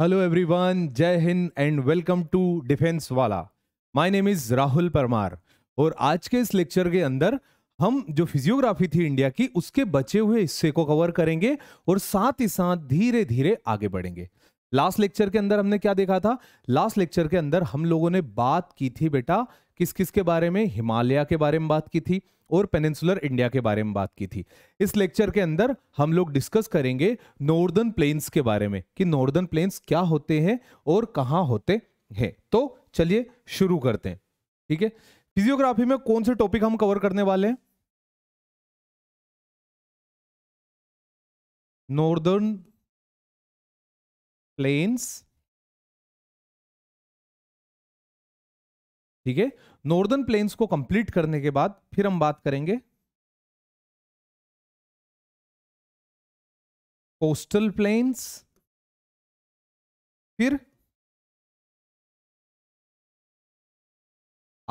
Hello everyone जय हिंद and welcome to defence वाला my name is Rahul Parmar और आज के इस लेक्चर के अंदर हम जो फिजियोग्राफी थी इंडिया की उसके बचे हुए हिस्से को कवर करेंगे और साथ ही साथ धीरे धीरे आगे बढ़ेंगे लास्ट लेक्चर के अंदर हमने क्या देखा था लास्ट लेक्चर के अंदर हम लोगों ने बात की थी बेटा किस किस के बारे में हिमालय के बारे में बात की थी और पेनिनसुलर इंडिया के बारे में बात की थी इस लेक्चर के अंदर हम लोग डिस्कस करेंगे नॉर्दर्न प्लेन्स के बारे में कि नॉर्दर्न प्लेन्स क्या होते हैं और कहाँ होते हैं तो चलिए शुरू करते हैं ठीक है फिजियोग्राफी में कौन से टॉपिक हम कवर करने वाले हैं नॉर्दर्न प्लेन्स ठीक है नॉर्दर्न प्लेन्स को कंप्लीट करने के बाद फिर हम बात करेंगे कोस्टल प्लेन्स फिर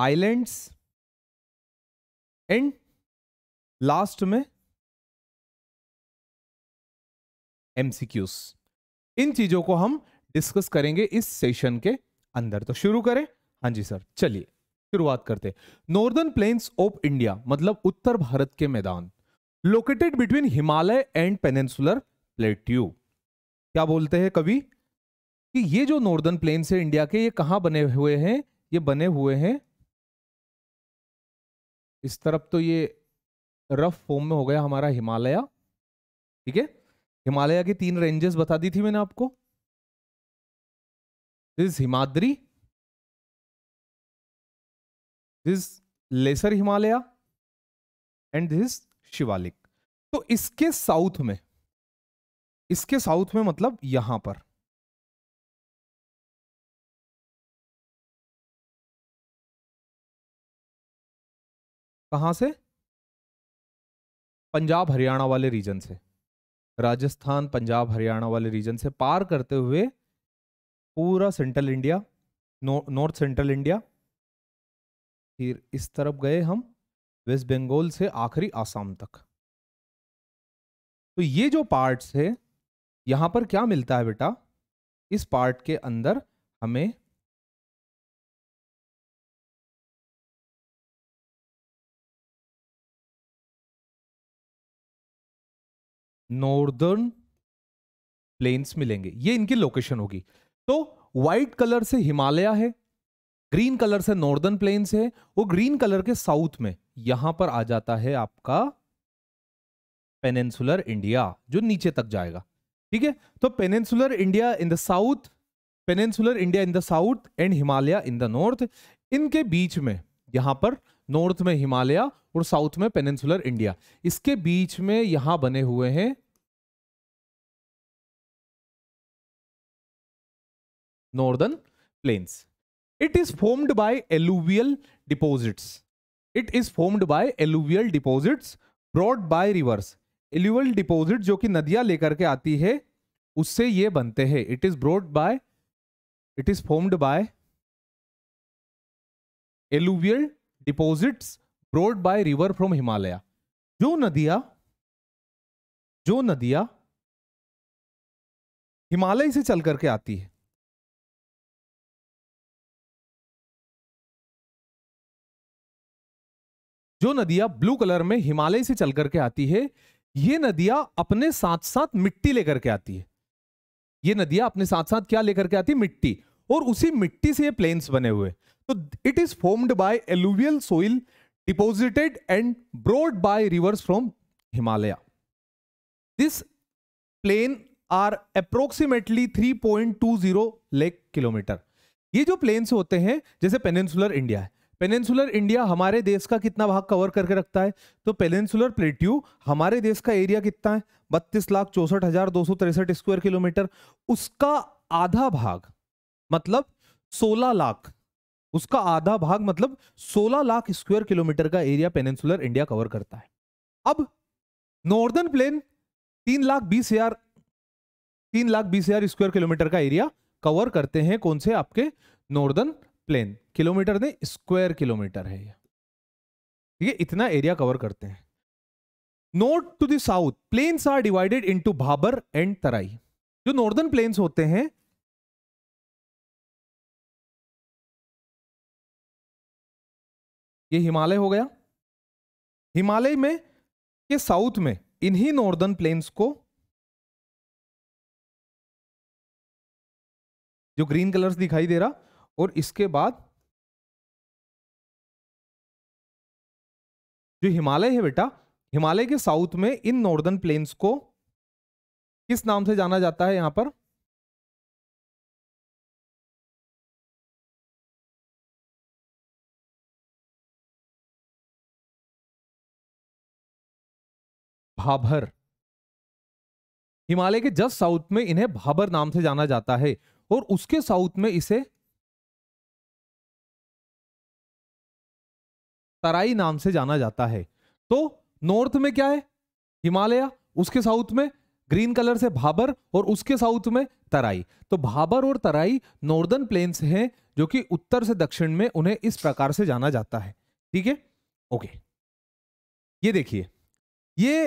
आइलैंड्स एंड लास्ट में एमसीक्यूज़ इन चीजों को हम डिस्कस करेंगे इस सेशन के अंदर तो शुरू करें हाँ जी सर चलिए शुरुआत करते नॉर्दर्न प्लेन्स ऑफ इंडिया मतलब उत्तर भारत के मैदान located between Himalaya and peninsular plateau क्या बोलते हैं कवि कि ये जो नॉर्दर्न प्लेन्स है इंडिया के ये कहां बने हुए हैं ये बने हुए हैं इस तरफ तो ये रफ फॉर्म में हो गया हमारा हिमालय ठीक है हिमालय की तीन रेंजेस बता दी थी मैंने आपको this Himadri this lesser Himalaya and this Shivalik तो इसके साउथ में इसके साउथ में मतलब यहां पर कहां से पंजाब हरियाणा वाले रीजन से राजस्थान पंजाब हरियाणा वाले रीजन से पार करते हुए पूरा central India north central India फिर इस तरफ गए हम वेस्ट बंगाल से आखिरी आसाम तक तो ये जो पार्ट्स है यहाँ पर क्या मिलता है बेटा इस पार्ट के अंदर हमें नॉर्दर्न प्लेन्स मिलेंगे ये इनकी लोकेशन होगी तो व्हाइट कलर से हिमालय है ग्रीन कलर से नॉर्दर्न प्लेन्स है वो ग्रीन कलर के साउथ में यहां पर आ जाता है आपका पेनेंसुलर इंडिया जो नीचे तक जाएगा ठीक है तो peninsular India in the south peninsular India in the south and Himalaya in the north इनके बीच में यहां पर नॉर्थ में हिमालय और साउथ में पेनेंसुलर इंडिया इसके बीच में यहां बने हुए हैं northern plains it is formed by alluvial deposits it is formed by alluvial deposits brought by rivers alluvial deposit जो कि नदियां लेकर के आती है उससे ये बनते हैं it is brought by it is formed by alluvial deposits brought by river from Himalaya जो नदियां जो नदियां हिमालय से चल करके आती है जो नदियां ब्लू कलर में हिमालय से चल करके आती है ये नदियां अपने साथ साथ मिट्टी लेकर के आती है ये नदियां अपने साथ साथ क्या लेकर के आती है मिट्टी और उसी मिट्टी से ये प्लेन्स बने हुए तो it is formed by alluvial soil deposited and brought by rivers from Himalaya. This plain are approximately 3.20 lakh kilometer. ये जो प्लेन्स होते हैं जैसे पेनेंसुलर इंडिया है पेनेंसुलर इंडिया हमारे देश का कितना भाग कवर करके रखता है तो पेनेंसुलर प्लेट्यू हमारे देश का एरिया कितना है बत्तीस लाख चौसठ हजार दो सौ तिरसठ स्क्वायर किलोमीटर उसका आधा भाग मतलब सोलह लाख उसका आधा भाग मतलब 16 लाख स्क्वायर किलोमीटर का एरिया पेनेंसुलर इंडिया कवर करता है अब नॉर्दर्न प्लेन तीन लाख बीस हजार तीन लाख बीस हजार स्क्वायर किलोमीटर का एरिया कवर करते हैं कौन से आपके नॉर्दर्न प्लेन किलोमीटर ने स्क्वायर किलोमीटर है ये ठीक है इतना एरिया कवर करते हैं north to the south plains are divided into Bhabar and Terai जो नॉर्दर्न प्लेन्स होते हैं ये हिमालय हो गया हिमालय में के साउथ में इन्हीं नॉर्दर्न प्लेन्स को जो ग्रीन कलर्स दिखाई दे रहा और इसके बाद जो हिमालय है बेटा हिमालय के साउथ में इन नॉर्दर्न प्लेन्स को किस नाम से जाना जाता है यहां पर भाभर हिमालय के जस्ट साउथ में इन्हें भाबर नाम से जाना जाता है और उसके साउथ में इसे तराई नाम से जाना जाता है तो नॉर्थ में क्या है हिमालय उसके साउथ में ग्रीन कलर से भाबर और उसके साउथ में तराई तो भाबर और तराई नॉर्दर्न प्लेन्स हैं जो कि उत्तर से दक्षिण में उन्हें इस प्रकार से जाना जाता है ठीक है ओके ये देखिए ये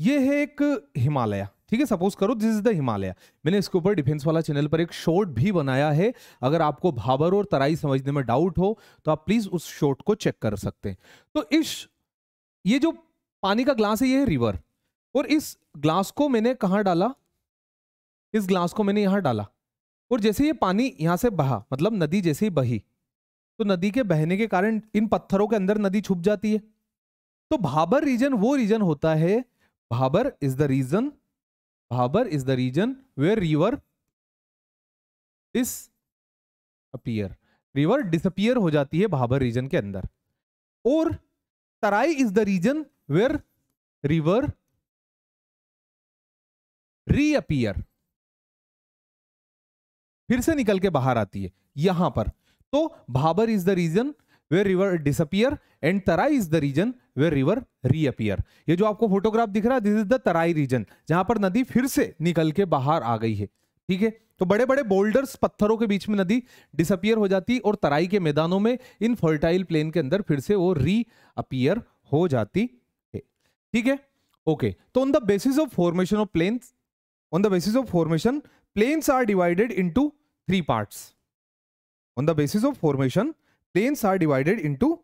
ये है एक हिमालय ठीक है सपोज करो दिस इज द हिमालय मैंने इसके ऊपर डिफेंस वाला चैनल पर एक शॉर्ट भी बनाया है अगर आपको भाबर और तराई समझने में डाउट हो तो आप प्लीज उस शॉर्ट को चेक कर सकते हैं तो इस ये जो पानी का ग्लास है ये है रिवर और इस ग्लास को मैंने कहाँ डाला इस ग्लास को मैंने यहाँ डाला और जैसे ये पानी यहाँ से बहा मतलब नदी जैसे ही बही तो नदी के बहने के कारण इन पत्थरों के अंदर नदी छुप जाती है तो भाबर रीजन वो रीजन होता है is the region Bhabar is the region where river disappear river disappear हो जाती है भाबर रीजन के अंदर और Terai is the region where river reappear फिर से निकल के बाहर आती है यहां पर तो Bhabar is the region where river disappear and Terai is the region where river reappear ये जो आपको फोटोग्राफ दिख रहा है this is the Terai region जहां पर नदी फिर से निकल के बाहर आ गई है ठीक है तो बड़े बड़े बोल्डर्स पत्थरों के बीच में नदी डिसअपियर हो जाती और तराई के मैदानों में इन फर्टाइल प्लेन के अंदर फिर से वो रीअपियर हो जाती है ठीक है ओके तो on the basis of formation of plains on the basis of formation plains are divided into three parts on the basis of formation plains are divided into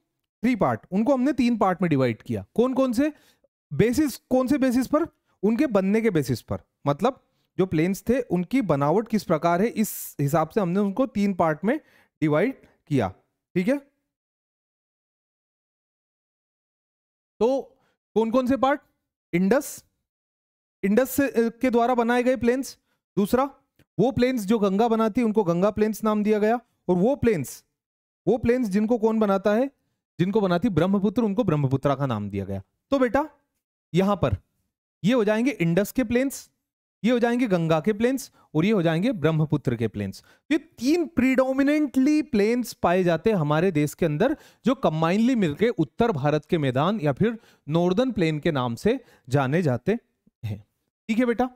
three part उनको हमने तीन part में divide किया कौन कौन से basis कौन से बेसिस पर उनके बनने के बेसिस पर मतलब जो प्लेन्स थे उनकी बनावट किस प्रकार है इस हिसाब से हमने उनको तीन पार्ट में डिवाइड किया ठीक है तो कौन कौन से पार्ट इंडस इंडस के द्वारा बनाए गए प्लेन्स दूसरा वो प्लेन्स जो गंगा बनाती उनको गंगा प्लेन्स नाम दिया गया और वो प्लेन्स वो प्लेन्स जिनको कौन बनाता है जिनको बनाती ब्रह्मपुत्र उनको ब्रह्मपुत्रा का नाम दिया गया तो बेटा यहां पर ये हो जाएंगे इंडस के प्लेन्स ये हो जाएंगे गंगा के प्लेन्स और ये हो जाएंगे ब्रह्मपुत्र के प्लेन्स तो ये तीन प्रीडोमिनेंटली प्लेन्स पाए जाते हैं हमारे देश के अंदर जो कंबाइनली मिलकर उत्तर भारत के मैदान या फिर नॉर्दर्न प्लेन के नाम से जाने जाते हैं ठीक है बेटा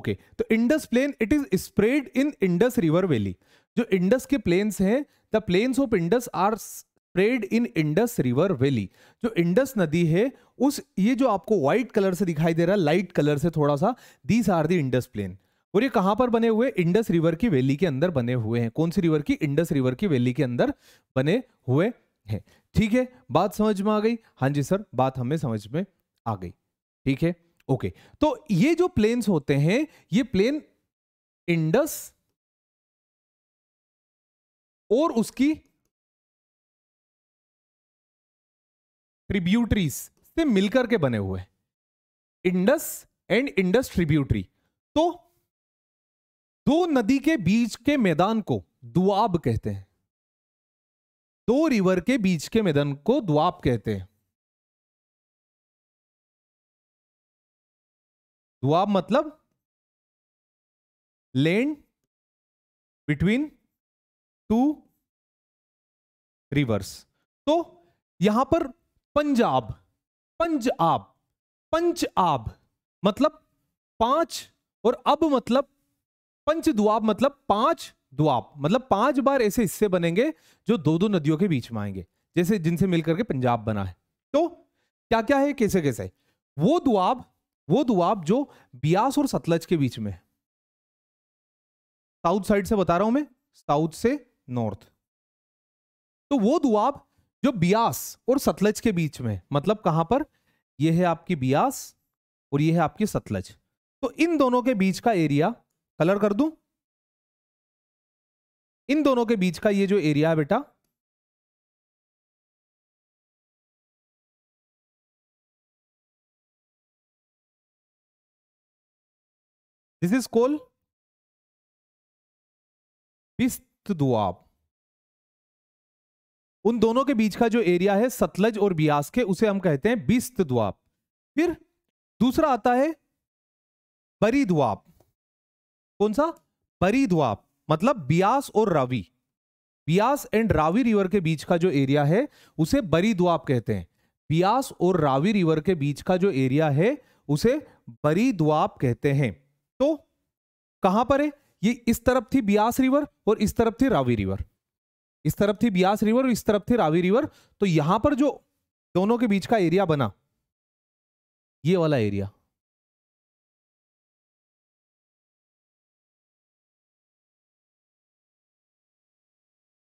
ओके तो Indus plain it is spread in Indus river valley जो इंडस के प्लेन्स हैं the plains of Indus are spread in Indus river valley जो इंडस नदी है उस ये जो आपको व्हाइट कलर से दिखाई दे रहा है लाइट कलर से थोड़ा सा these are the Indus plain और ये कहां पर बने हुए इंडस रिवर की वैली के अंदर बने हुए हैं कौन सी रिवर की इंडस रिवर की वैली के अंदर बने हुए हैं ठीक है बात समझ में आ गई हाँ जी सर बात हमें समझ में आ गई ठीक है ओके तो ये जो प्लेन्स होते हैं ये प्लेन इंडस और उसकी ट्रिब्यूटरीज से मिलकर के बने हुए इंडस एंड इंडस ट्रिब्यूटरी तो दो नदी के बीच के मैदान को दुआब कहते हैं दो रिवर के बीच के मैदान को दुआब कहते हैं दुआब मतलब लैंड बिटवीन टू रिवर्स तो यहां पर पंजाब पंजाब पंजाब मतलब पांच और अब मतलब पंच दुआब मतलब पांच दुआब मतलब पांच बार ऐसे हिस्से बनेंगे जो दो दो नदियों के बीच में आएंगे जैसे जिनसे मिलकर के पंजाब बना है तो क्या क्या है कैसे कैसे वो दुआब वो दुआब जो बियास और सतलज के बीच में साउथ साइड से बता रहा हूं मैं साउथ से नॉर्थ तो वो दुआब जो बियास और सतलज के बीच में मतलब कहां पर यह है आपकी बियास और यह है आपकी सतलज तो इन दोनों के बीच का एरिया कलर कर दूं इन दोनों के बीच का ये जो एरिया है बेटा दिस इज कोल बीस दुआब उन दोनों के बीच का जो एरिया है सतलज और ब्यास के उसे हम कहते हैं बिस्त दुआब फिर दूसरा आता है बरी दुआब कौन सा बरी दुआब मतलब ब्यास और रावी ब्यास एंड रावी रिवर के बीच का जो एरिया है उसे बरी दुआब कहते हैं ब्यास और रावी रिवर के बीच का जो एरिया है उसे बरी दुआब कहते हैं तो कहां पर है ये इस तरफ थी ब्यास रिवर और इस तरफ थी रावी रिवर इस तरफ थी ब्यास रिवर और इस तरफ थी रावी रिवर तो यहां पर जो दोनों के बीच का एरिया बना ये वाला एरिया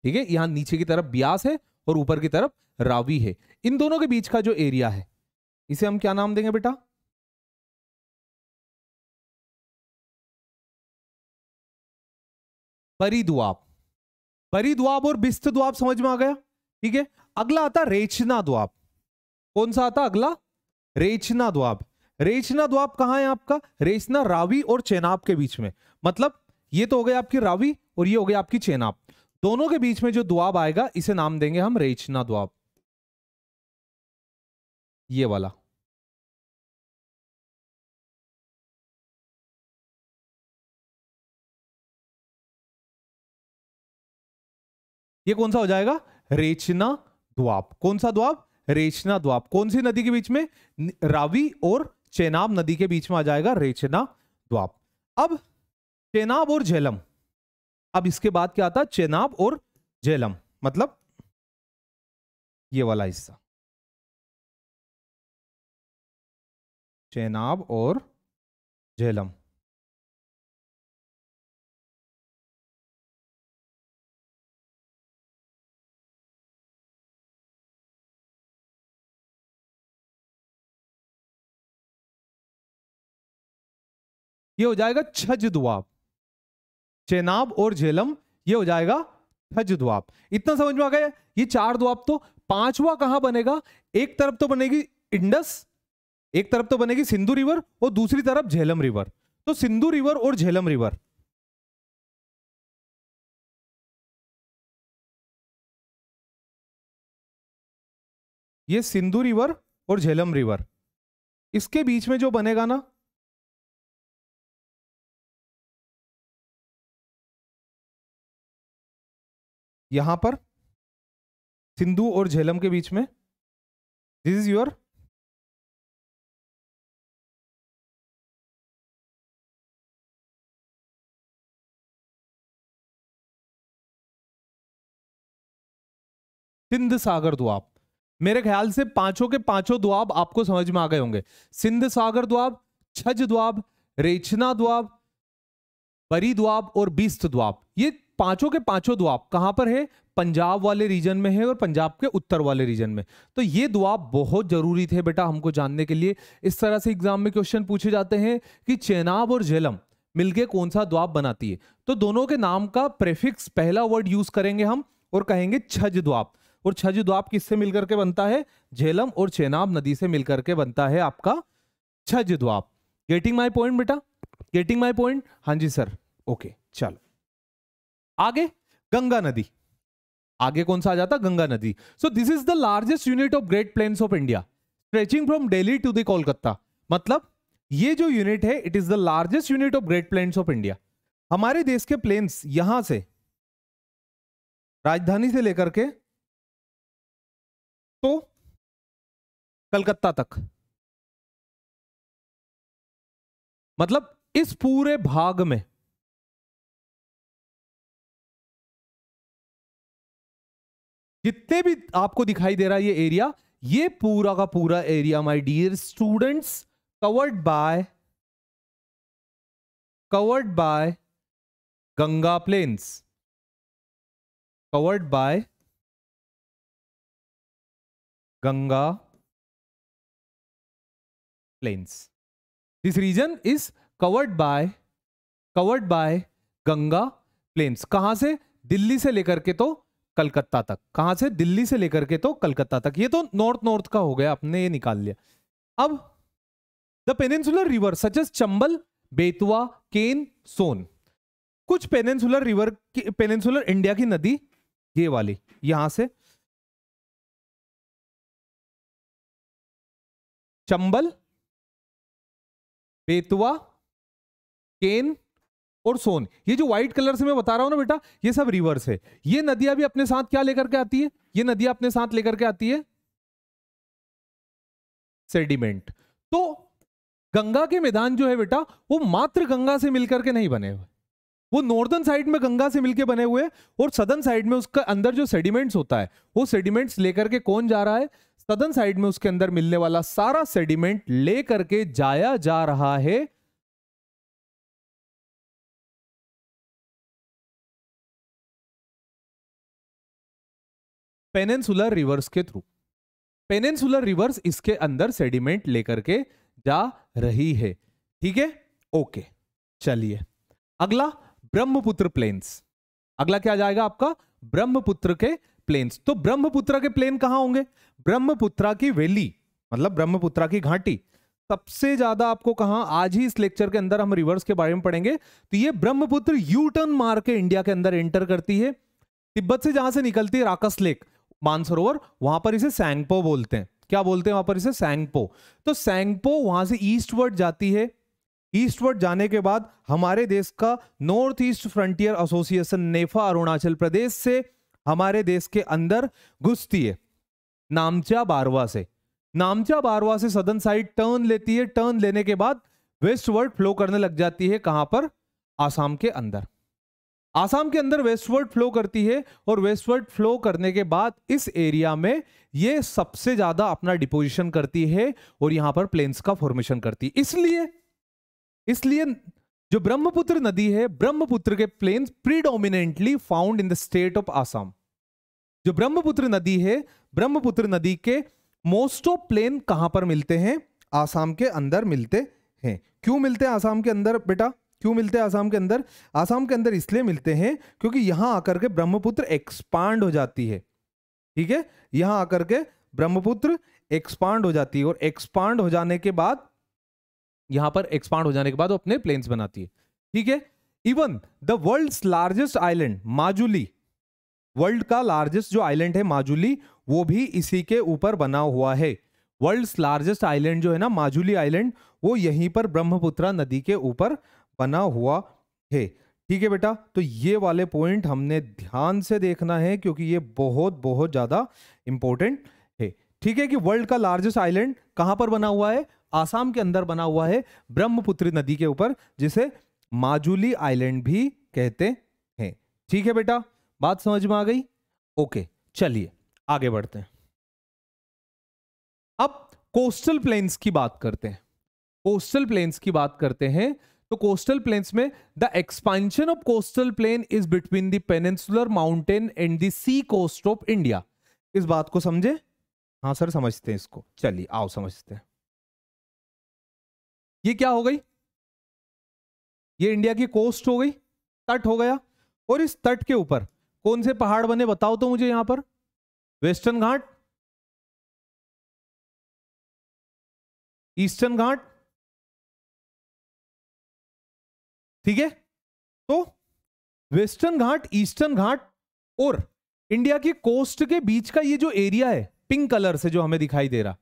ठीक है यहां नीचे की तरफ ब्यास है और ऊपर की तरफ रावी है इन दोनों के बीच का जो एरिया है इसे हम क्या नाम देंगे बेटा परिद्वाप परिद्वाप और बिस्त द्वाप समझ में आ गया ठीक है अगला आता रेचना द्वाप कौन सा आता अगला रेचना द्वाप रेचना द्वाप कहा है आपका रेचना रावी और चेनाब के बीच में मतलब ये तो हो गया आपकी रावी और ये हो गया आपकी चेनाब दोनों के बीच में जो द्वाब आएगा इसे नाम देंगे हम रेचना द्वाब ये वाला ये कौन सा हो जाएगा रेचना द्वाब कौन सा द्वाब रेचना द्वाब कौन सी नदी के बीच में रावी और चेनाब नदी के बीच में आ जाएगा रेचना द्वाब अब चेनाब और झेलम अब इसके बाद क्या आता चेनाब और झेलम मतलब ये वाला हिस्सा चेनाब और झेलम ये हो जाएगा छज दुआब चेनाब और झेलम ये हो जाएगा छज दुआब इतना समझ में आ गया ये चार दुआब तो पांचवा कहां बनेगा एक तरफ तो बनेगी इंडस एक तरफ तो बनेगी सिंधु रिवर और दूसरी तरफ झेलम रिवर तो सिंधु रिवर और झेलम रिवर ये सिंधु रिवर और झेलम रिवर इसके बीच में जो बनेगा ना यहां पर सिंधु और झेलम के बीच में this is your Sindh Sagar Doab मेरे ख्याल से पांचों के पांचों दुआब आपको समझ में आ गए होंगे सिंध सागर दुआब छज दुआब रेचना दुआब बरी द्वाब और बीस्त द्वाब ये पांचों के पांचों द्वाब कहां पर है पंजाब वाले रीजन में है और पंजाब के उत्तर वाले रीजन में तो ये द्वाब बहुत जरूरी थे बेटा हमको जानने के लिए इस तरह से एग्जाम में क्वेश्चन पूछे जाते हैं कि चेनाब और झेलम मिलके कौन सा द्वाब बनाती है तो दोनों के नाम का प्रेफिक्स पहला वर्ड यूज करेंगे हम और कहेंगे छज द्वाब और छज द्वाब किससे मिलकर के बनता है झेलम और चेनाब नदी से मिलकर के बनता है आपका Chaj Doab getting my point बेटा गेटिंग माई पॉइंट हाँ जी सर ओके चलो आगे गंगा नदी आगे कौन सा आ जाता गंगा नदी so this is the largest unit of great plains of India stretching from Delhi to the Kolkata मतलब ये जो यूनिट है it is the largest unit of great plains of India हमारे देश के प्लेन्स यहां से राजधानी से लेकर के तो कलकत्ता तक मतलब इस पूरे भाग में जितने भी आपको दिखाई दे रहा है ये एरिया ये पूरा का पूरा area my dear students covered by covered by Ganga plains covered by Ganga plains this region is covered by covered by Ganga plains कहां से दिल्ली से लेकर के तो कलकत्ता तक कहां से दिल्ली से लेकर के तो कलकत्ता तक ये तो नॉर्थ नॉर्थ का हो गया आपने ये निकाल लिया अब the peninsular river such as Chambal Betwa Ken Son कुछ पेनेंसुलर रिवर पेनेंसुलर इंडिया की नदी ये वाली यहां से चंबल बेतवा केन और सोन ये जो व्हाइट कलर से मैं बता रहा हूँ ना बेटा ये सब रिवर्स है ये नदियां भी अपने साथ क्या लेकर के आती है ये नदियां अपने साथ लेकर के आती है सेडिमेंट तो गंगा के मैदान जो है बेटा वो मात्र गंगा से मिलकर के नहीं बने हुए वो नॉर्दर्न साइड में गंगा से मिलकर बने हुए और सदर्न साइड में उसका अंदर जो सेडिमेंट्स होता है वो सेडिमेंट्स लेकर के कौन जा रहा है सदर्न साइड में उसके अंदर मिलने वाला सारा सेडिमेंट लेकर के जाया जा रहा है पेनेंसुलर रिवर्स के थ्रू पेनेंसुलर रिवर्स इसके अंदर सेडिमेंट लेकर के जा रही है ठीक है ओके चलिए अगला ब्रह्मपुत्र प्लेन्स अगला क्या जाएगा आपका ब्रह्मपुत्र के प्लेन्स तो ब्रह्मपुत्र के प्लेन कहां होंगे ब्रह्मपुत्रा की वैली मतलब ब्रह्मपुत्रा की घाटी सबसे ज्यादा आपको कहा आज ही इस लेक्चर के अंदर हम रिवर्स के बारे में पढ़ेंगे तो ये ब्रह्मपुत्र यू टर्न मार के इंडिया के अंदर एंटर करती है तिब्बत से जहां से निकलती है राकस लेक मानसरोवर वहां पर इसे सैंगपो बोलते हैं क्या बोलते हैं वहां पर इसे सैंगपो तो सैंगपो वहां से ईस्टवर्ड जाती है ईस्टवर्ड जाने के बाद हमारे देश का north east frontier association NEFA Arunachal Pradesh से हमारे देश के अंदर घुसती है नामचा बारवा से नामचा बारवा से सदन साइड टर्न लेती है टर्न लेने के बाद वेस्टवर्ड फ्लो करने लग जाती है कहां पर आसाम के अंदर आसाम के अंदर वेस्टवर्ड फ्लो करती है और वेस्टवर्ड फ्लो करने के बाद इस एरिया में ये सबसे ज्यादा अपना डिपोजिशन करती है और यहां पर प्लेन्स का फॉर्मेशन करती है इसलिए इसलिए जो ब्रह्मपुत्र नदी है ब्रह्मपुत्र के plains predominantly found in the state of Assam जो ब्रह्मपुत्र नदी है ब्रह्मपुत्र नदी के मोस्ट ऑफ प्लेन कहां पर मिलते हैं आसाम के अंदर मिलते हैं क्यों मिलते हैं आसाम के अंदर बेटा क्यों मिलते हैं आसाम के अंदर आसाम के अंदर इसलिए मिलते हैं क्योंकि यहां आकर के ब्रह्मपुत्र एक्सपांड हो जाती है ठीक है यहां आकर के ब्रह्मपुत्र एक्सपांड हो जाती है और एक्सपांड हो जाने के बाद यहां पर एक्सपांड हो जाने के बाद वो अपने प्लेन्स बनाती है ठीक है even the world largest island Majuli world का लार्जेस्ट जो आइलैंड है माजुली वो भी इसी के ऊपर बना हुआ है वर्ल्ड लार्जेस्ट आइलैंड जो है ना माजुली आइलैंड वो यहीं पर ब्रह्मपुत्रा नदी के ऊपर बना हुआ है ठीक है बेटा तो ये वाले पॉइंट हमने ध्यान से देखना है क्योंकि ये बहुत बहुत ज़्यादा इंपॉर्टेंट है ठीक है कि वर्ल्ड का लार्जेस्ट आइलैंड कहां पर बना हुआ है आसाम के अंदर बना हुआ है ब्रह्मपुत्र नदी के ऊपर जिसे माजुली आइलैंड भी कहते हैं ठीक है बेटा बात समझ में आ गई ओके चलिए आगे बढ़ते हैं अब कोस्टल प्लेन्स की बात करते हैं कोस्टल प्लेन्स की बात करते हैं तो कोस्टल प्लेन्स में the expansion of coastal plain is between the peninsular mountain and the sea coast of India इस बात को समझे हाँ सर समझते हैं इसको चलिए आओ समझते हैं ये क्या हो गई ये इंडिया की कोस्ट हो गई तट हो गया और इस तट के ऊपर कौन से पहाड़ बने बताओ तो मुझे यहां पर वेस्टर्न घाट ईस्टर्न घाट ठीक है तो वेस्टर्न घाट ईस्टर्न घाट और इंडिया के कोस्ट के बीच का ये जो एरिया है पिंक कलर से जो हमें दिखाई दे रहा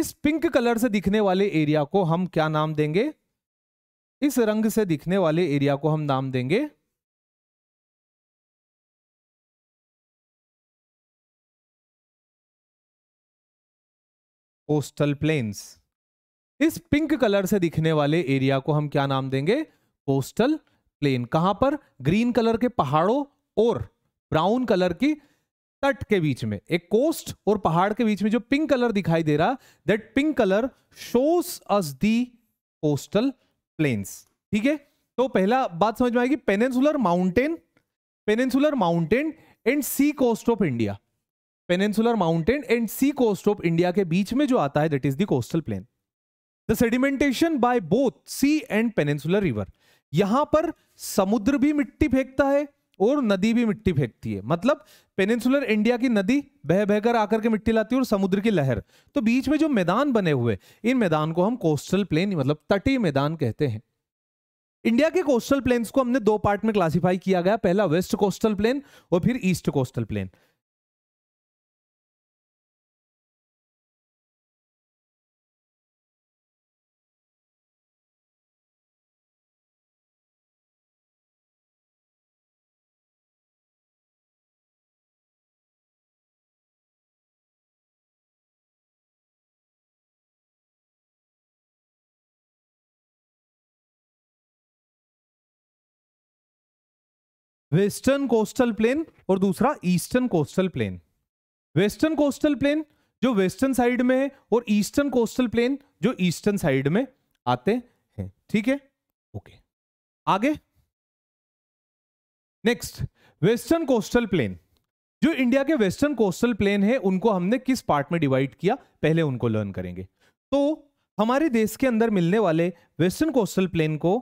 इस पिंक कलर से दिखने वाले एरिया को हम क्या नाम देंगे इस रंग से दिखने वाले एरिया को हम नाम देंगे कोस्टल प्लेन्स इस पिंक कलर से दिखने वाले एरिया को हम क्या नाम देंगे कोस्टल प्लेन कहां पर ग्रीन कलर के पहाड़ों और ब्राउन कलर की तट के बीच में एक कोस्ट और पहाड़ के बीच में जो पिंक कलर दिखाई दे रहा that pink colour shows us the coastal plains ठीक है तो पहला बात समझ में आएगी peninsular mountain peninsular mountain and sea coast of India peninsular mountain and sea coast of India के बीच में जो आता है that is the coastal plain sedimentation by both sea and peninsular river यहां पर समुद्र भी मिट्टी फेंकता है और नदी भी मिट्टी फेंकती है मतलब पेनिनसुलर इंडिया की नदी बह बहकर आकर के मिट्टी लाती है और समुद्र की लहर तो बीच में जो मैदान बने हुए इन मैदान को हम कोस्टल प्लेन मतलब तटीय मैदान कहते हैं इंडिया के कोस्टल प्लेन्स को हमने दो पार्ट में क्लासिफाई किया गया पहला वेस्ट कोस्टल प्लेन और फिर east coastal plain western coastal plain और दूसरा eastern coastal plain western coastal plain जो वेस्टर्न साइड में है और ईस्टर्न कोस्टल प्लेन जो ईस्टर्न साइड में आते हैं ठीक है ओके आगे नेक्स्ट वेस्टर्न कोस्टल प्लेन जो इंडिया के वेस्टर्न कोस्टल प्लेन है उनको हमने किस पार्ट में डिवाइड किया पहले उनको लर्न करेंगे तो हमारे देश के अंदर मिलने वाले वेस्टर्न कोस्टल प्लेन को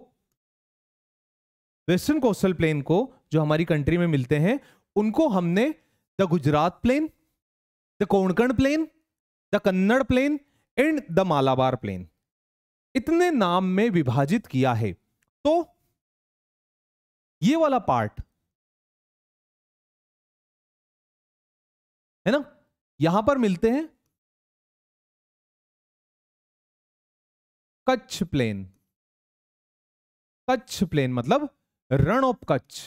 वेस्टर्न कोस्टल प्लेन को जो हमारी कंट्री में मिलते हैं उनको हमने the Gujarat plain the Konkan plain the Kannada plain and the Malabar plain इतने नाम में विभाजित किया है तो ये वाला पार्ट है ना यहां पर मिलते हैं कच्छ प्लेन कच्छ प्लेन मतलब रण ऑफ कच्छ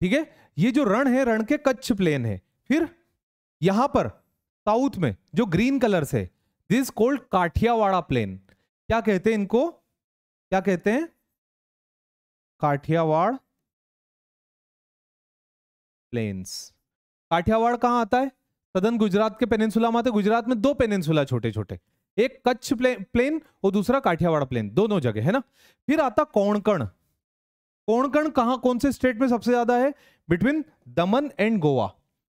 ठीक है ये जो रण है रण के कच्छ प्लेन है फिर यहां पर साउथ में जो ग्रीन कलर से दिस कोल्ड काठियावाड़ा प्लेन क्या कहते हैं इनको क्या कहते हैं काठियावाड़ प्लेन्स काठियावाड़ कहां आता है सदन गुजरात के पेनिनसुला में आते गुजरात में दो पेनिनसुला छोटे छोटे एक कच्छ प्लेन और दूसरा काठियावाड़ा प्लेन दोनों जगह है ना फिर आता कोणकण कोणकण कहां कौन से स्टेट में सबसे ज्यादा है बिटवीन दमन एंड गोवा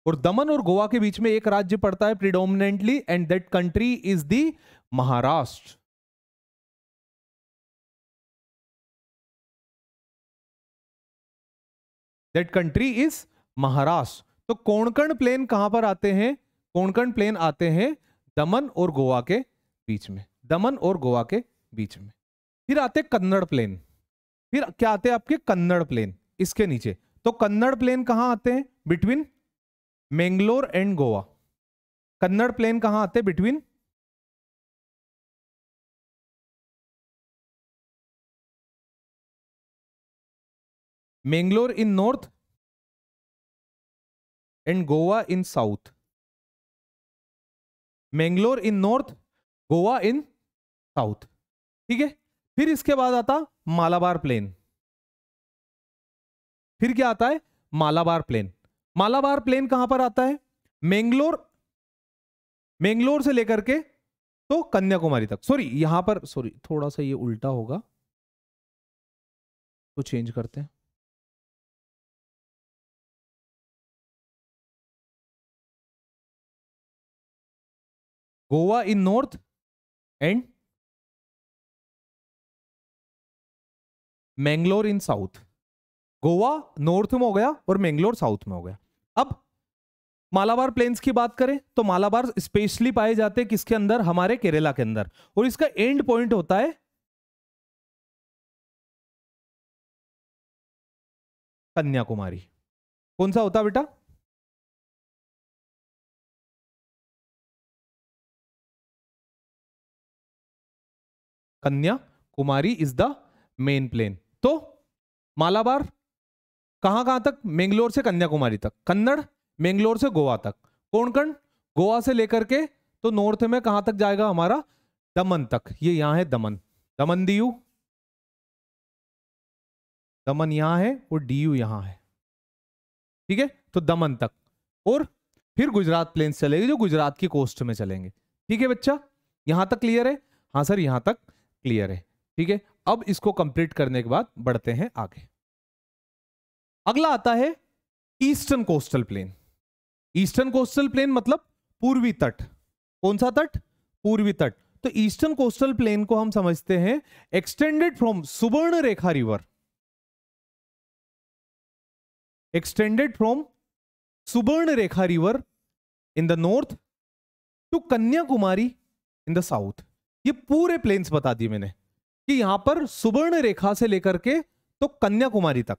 और दमन और गोवा के बीच में एक राज्य पड़ता है predominantly and that country is the Maharashtra that country is Maharashtra तो कोणकण प्लेन कहां पर आते हैं कोणकण प्लेन आते हैं दमन और गोवा के बीच में दमन और गोवा के बीच में फिर आते कन्नड़ प्लेन फिर क्या आते हैं आपके कन्नड़ प्लेन इसके नीचे तो कन्नड़ प्लेन कहां आते हैं between Mangalore and Goa Kannada plain कहां आते between Mangalore in north and Goa in south Mangalore in north Goa in south ठीक है फिर इसके बाद आता मालाबार प्लेन फिर क्या आता है मालाबार प्लेन मालाबार प्लेन कहां पर आता है मेंगलोर मेंगलोर से लेकर के तो कन्याकुमारी तक सॉरी यहां पर सॉरी थोड़ा सा ये उल्टा होगा तो चेंज करते हैं Goa in north and Mangalore in south Goa north में हो गया और मैंगलोर साउथ में हो गया अब मालाबार प्लेन्स की बात करें तो मालाबार स्पेशली पाए जाते हैं किसके अंदर हमारे केरला के अंदर और इसका एंड पॉइंट होता है कन्याकुमारी कौन सा होता बेटा Kanyakumari is the main plain तो मालाबार कहां कहां तक मेंगलोर से कन्याकुमारी तक कन्नड़ मेंगलोर से गोवा तक कोणकण गोवा से लेकर के तो नॉर्थ में कहां तक जाएगा हमारा दमन तक ये यहां है दमन दमन दीयू दमन यहां है और डीयू यहां है ठीक है तो दमन तक और फिर गुजरात प्लेन्स चलेगी जो गुजरात की कोस्ट में चलेंगे ठीक है बच्चा यहां तक क्लियर है हाँ सर यहां तक क्लियर है ठीक है अब इसको कंप्लीट करने के बाद बढ़ते हैं आगे अगला आता है eastern coastal plain eastern coastal plain मतलब पूर्वी तट कौन सा तट पूर्वी तट तो ईस्टर्न कोस्टल प्लेन को हम समझते हैं extended from Subarnarekha river extended from Subarnarekha river in the north to Kanyakumari in the south ये पूरे प्लेन्स बता दिए मैंने कि यहां पर सुवर्ण रेखा से लेकर के तो कन्याकुमारी तक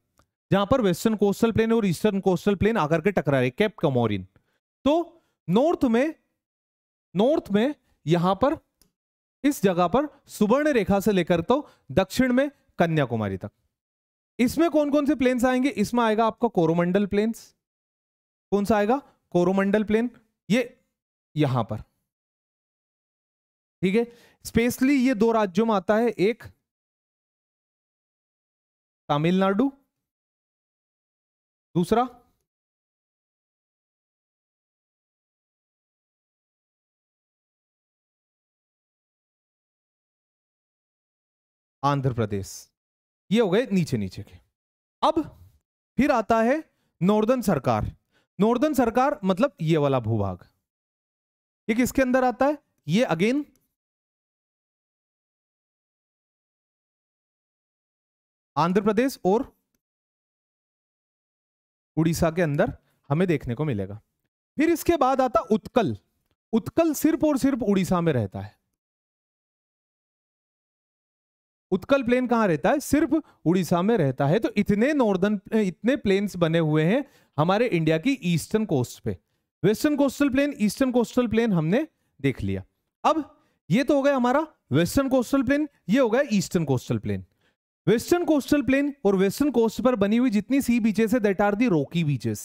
जहां पर वेस्टर्न कोस्टल प्लेन और ईस्टर्न कोस्टल प्लेन आकर के टकरा रहे कैप कमोरिन तो नॉर्थ में नॉर्थ में यहां पर इस जगह पर सुवर्ण रेखा से लेकर तो दक्षिण में कन्याकुमारी तक इसमें कौन कौन से प्लेन्स आएंगे इसमें आएगा आपका कोरोमंडल प्लेन्स कौन सा आएगा कोरोमंडल प्लेन ये यहां पर ठीक है स्पेशली ये दो राज्यों में आता है एक तमिलनाडु दूसरा आंध्र प्रदेश ये हो गए नीचे नीचे के अब फिर आता है नॉर्दर्न सरकार नॉर्दर्न सरकार मतलब ये वाला भूभाग ये किसके अंदर आता है ये अगेन आंध्र प्रदेश और उड़ीसा के अंदर हमें देखने को मिलेगा फिर इसके बाद आता उत्कल उत्कल सिर्फ और सिर्फ उड़ीसा में रहता है उत्कल प्लेन कहां रहता है सिर्फ उड़ीसा में रहता है तो इतने नॉर्दर्न इतने प्लेन्स बने हुए हैं हमारे इंडिया की ईस्टर्न कोस्ट पे western coastal plain eastern coastal plain हमने देख लिया अब ये तो हो गया हमारा वेस्टर्न कोस्टल प्लेन ये हो गया eastern coastal plain western coastal plain और वेस्टर्न कोस्ट पर बनी हुई जितनी सी बीचेस है that are the rocky beaches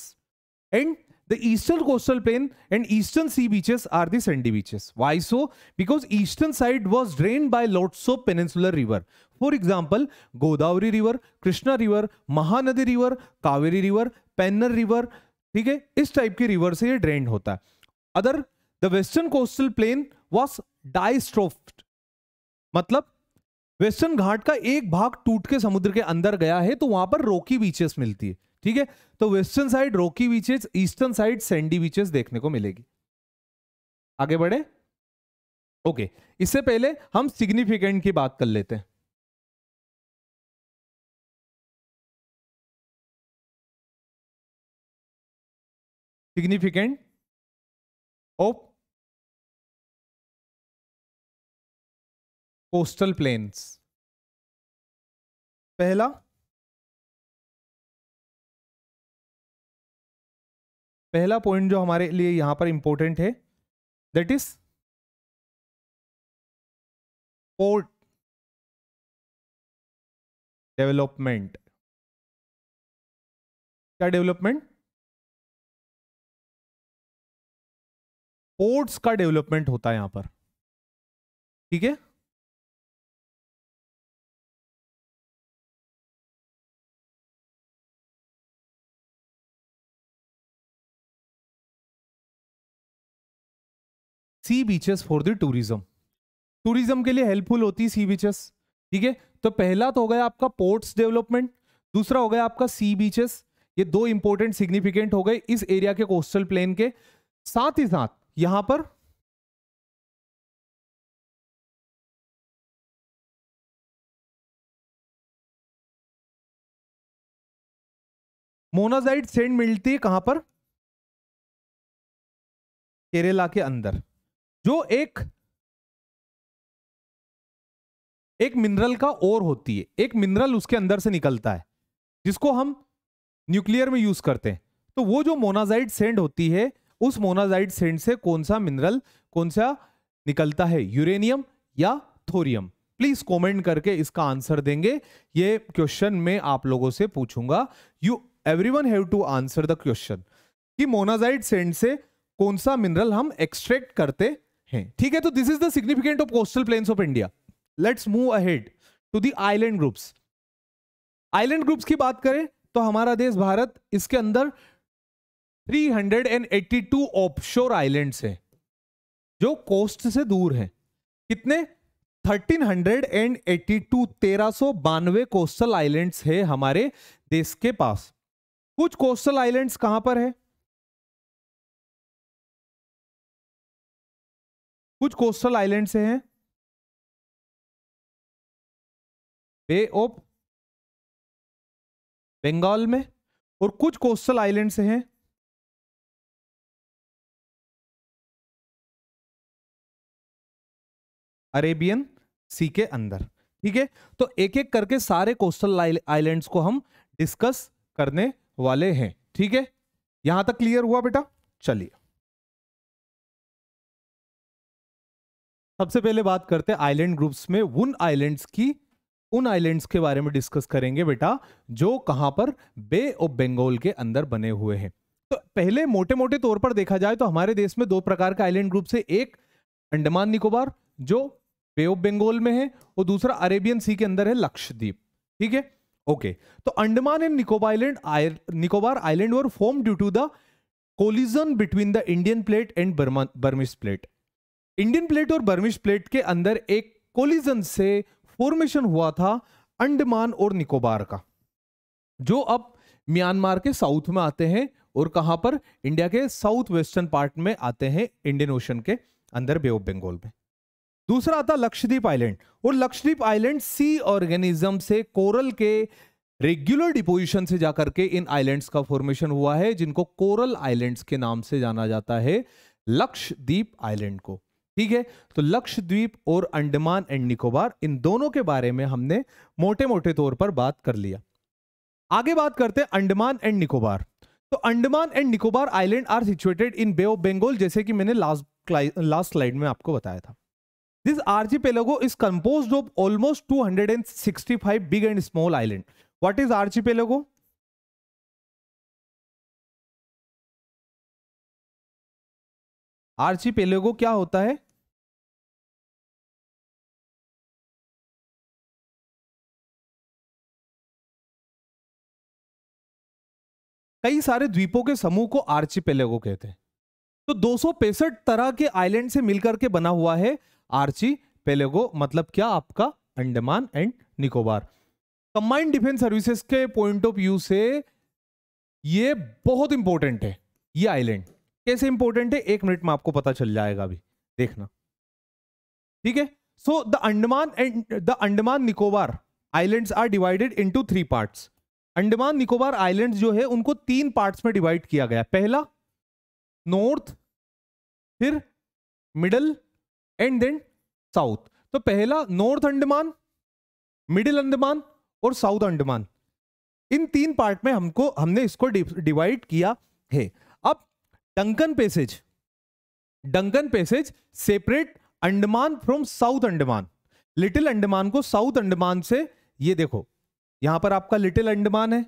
and the eastern coastal plain and eastern sea beaches are the sandy beaches why so because eastern side was drain by lots of peninsular river for example Godavari river Krishna river Mahanadi river Kaveri river Penner river ठीक है इस type के river से यह drain होता है other the western coastal plain was diastrophed मतलब western घाट का एक भाग टूट के समुद्र के अंदर गया है तो वहां पर रोकी बीचेस मिलती है ठीक है तो western side rocky beaches eastern side sandy beaches देखने को मिलेगी आगे बढ़े ओके इससे पहले हम सिग्निफिकेंट की बात कर लेते हैं सिग्निफिकेंट ऑफ कोस्टल प्लेन्स पहला पहला पॉइंट जो हमारे लिए यहां पर इंपॉर्टेंट है दैट इज पोर्ट डेवलपमेंट क्या डेवलपमेंट पोर्ट्स का डेवलपमेंट होता है यहां पर ठीक है sea beaches for the tourism tourism के लिए हेल्पफुल होती सी बीचेस ठीक है तो पहला तो हो गया आपका पोर्ट्स डेवलपमेंट दूसरा हो गया आपका सी बीचेस ये दो इंपॉर्टेंट सिग्निफिकेंट हो गए इस एरिया के कोस्टल प्लेन के साथ ही साथ यहां पर मोनाजाइट सेंड मिलती है कहां पर केरला के अंदर जो एक एक मिनरल का ओर होती है एक मिनरल उसके अंदर से निकलता है जिसको हम न्यूक्लियर में यूज करते हैं तो वो जो मोनाजाइड सेंड होती है उस मोनाजाइड सेंड से कौन सा मिनरल कौन सा निकलता है यूरेनियम या थोरियम प्लीज कमेंट करके इसका आंसर देंगे ये क्वेश्चन मैं आप लोगों से पूछूंगा you everyone have to answer the question कि मोनाजाइड सेंड से कौन सा मिनरल हम एक्सट्रैक्ट करते हैं ठीक है तो this is the significant of coastal plains of India let's move ahead to the island groups island groups की बात करें तो हमारा देश भारत इसके अंदर 382 ऑफशोर आइलैंड्स हैं जो कोस्ट से दूर हैं कितने 1382 1392 कोस्टल आइलैंड्स है हमारे देश के पास कुछ कोस्टल आइलैंड्स कहां पर है कुछ कोस्टल आइलैंड से हैं बे ऑफ बंगाल में और कुछ कोस्टल आइलैंड से हैं अरेबियन सी के अंदर ठीक है तो एक एक करके सारे कोस्टल आइलैंड्स को हम डिस्कस करने वाले हैं ठीक है यहां तक क्लियर हुआ बेटा चलिए सबसे पहले बात करते हैं आइलैंड ग्रुप्स में उन आइलैंड्स की उन आइलैंड्स के बारे में डिस्कस करेंगे बेटा जो कहां पर बे ऑफ बंगाल के अंदर बने हुए हैं तो पहले मोटे मोटे तौर पर देखा जाए तो हमारे देश में दो प्रकार के आइलैंड ग्रुप से एक अंडमान निकोबार जो बे ऑफ बंगाल में है और दूसरा अरेबियन सी के अंदर है लक्षद्वीप ठीक है ओके तो Andaman and Nicobar island Nicobar island were form due to the collision between the Indian plate and Burmese plate Indian plate और बर्मिश प्लेट के अंदर एक कोलिजन से फॉर्मेशन हुआ था अंडमान और निकोबार का जो अब म्यांमार के साउथ में आते हैं और कहां पर इंडिया के साउथ वेस्टर्न पार्ट में आते हैं इंडियन ओशन के अंदर बे ऑफ बंगाल में दूसरा आता लक्षद्वीप आइलैंड और लक्षद्वीप आइलैंड सी ऑर्गेनिज्म से कोरल के रेगुलर डिपोजिशन से जाकर के इन आइलैंड्स का फॉर्मेशन हुआ है जिनको कोरल आइलैंड्स के नाम से जाना जाता है लक्षद्वीप आइलैंड को ठीक है तो लक्षद्वीप और अंडमान एंड निकोबार इन दोनों के बारे में हमने मोटे मोटे तौर पर बात कर लिया आगे बात करते हैं अंडमान एंड निकोबार तो Andaman and Nicobar island are situated in bay of Bengal जैसे कि मैंने लास्ट लास्ट स्लाइड में आपको बताया था this archipelago is compose of almost 265 big and small island what is archipelago archipelago क्या होता है कई सारे द्वीपों के समूह को आर्चीपेलेगो कहते हैं तो दो तरह के आइलैंड से मिलकर के बना हुआ है आर्ची पेलेगो मतलब क्या आपका Andaman and Nicobar combined defence services के पॉइंट ऑफ व्यू से ये बहुत इंपॉर्टेंट है ये आइलैंड कैसे इंपॉर्टेंट है एक मिनट में आपको पता चल जाएगा अभी देखना ठीक है so the Andaman and the Andaman Nicobar islands are divided into three parts Andaman Nicobar islands जो है उनको तीन पार्ट्स में डिवाइड किया गया पहला नॉर्थ फिर मिडल एंड देन साउथ तो पहला नॉर्थ अंडमान मिडिल अंडमान और साउथ अंडमान इन तीन पार्ट में हमको हमने इसको डिवाइड किया है अब Duncan passage Duncan passage separate Andaman from south Andaman little Andaman को साउथ अंडमान से ये देखो यहां पर आपका लिटिल अंडमान है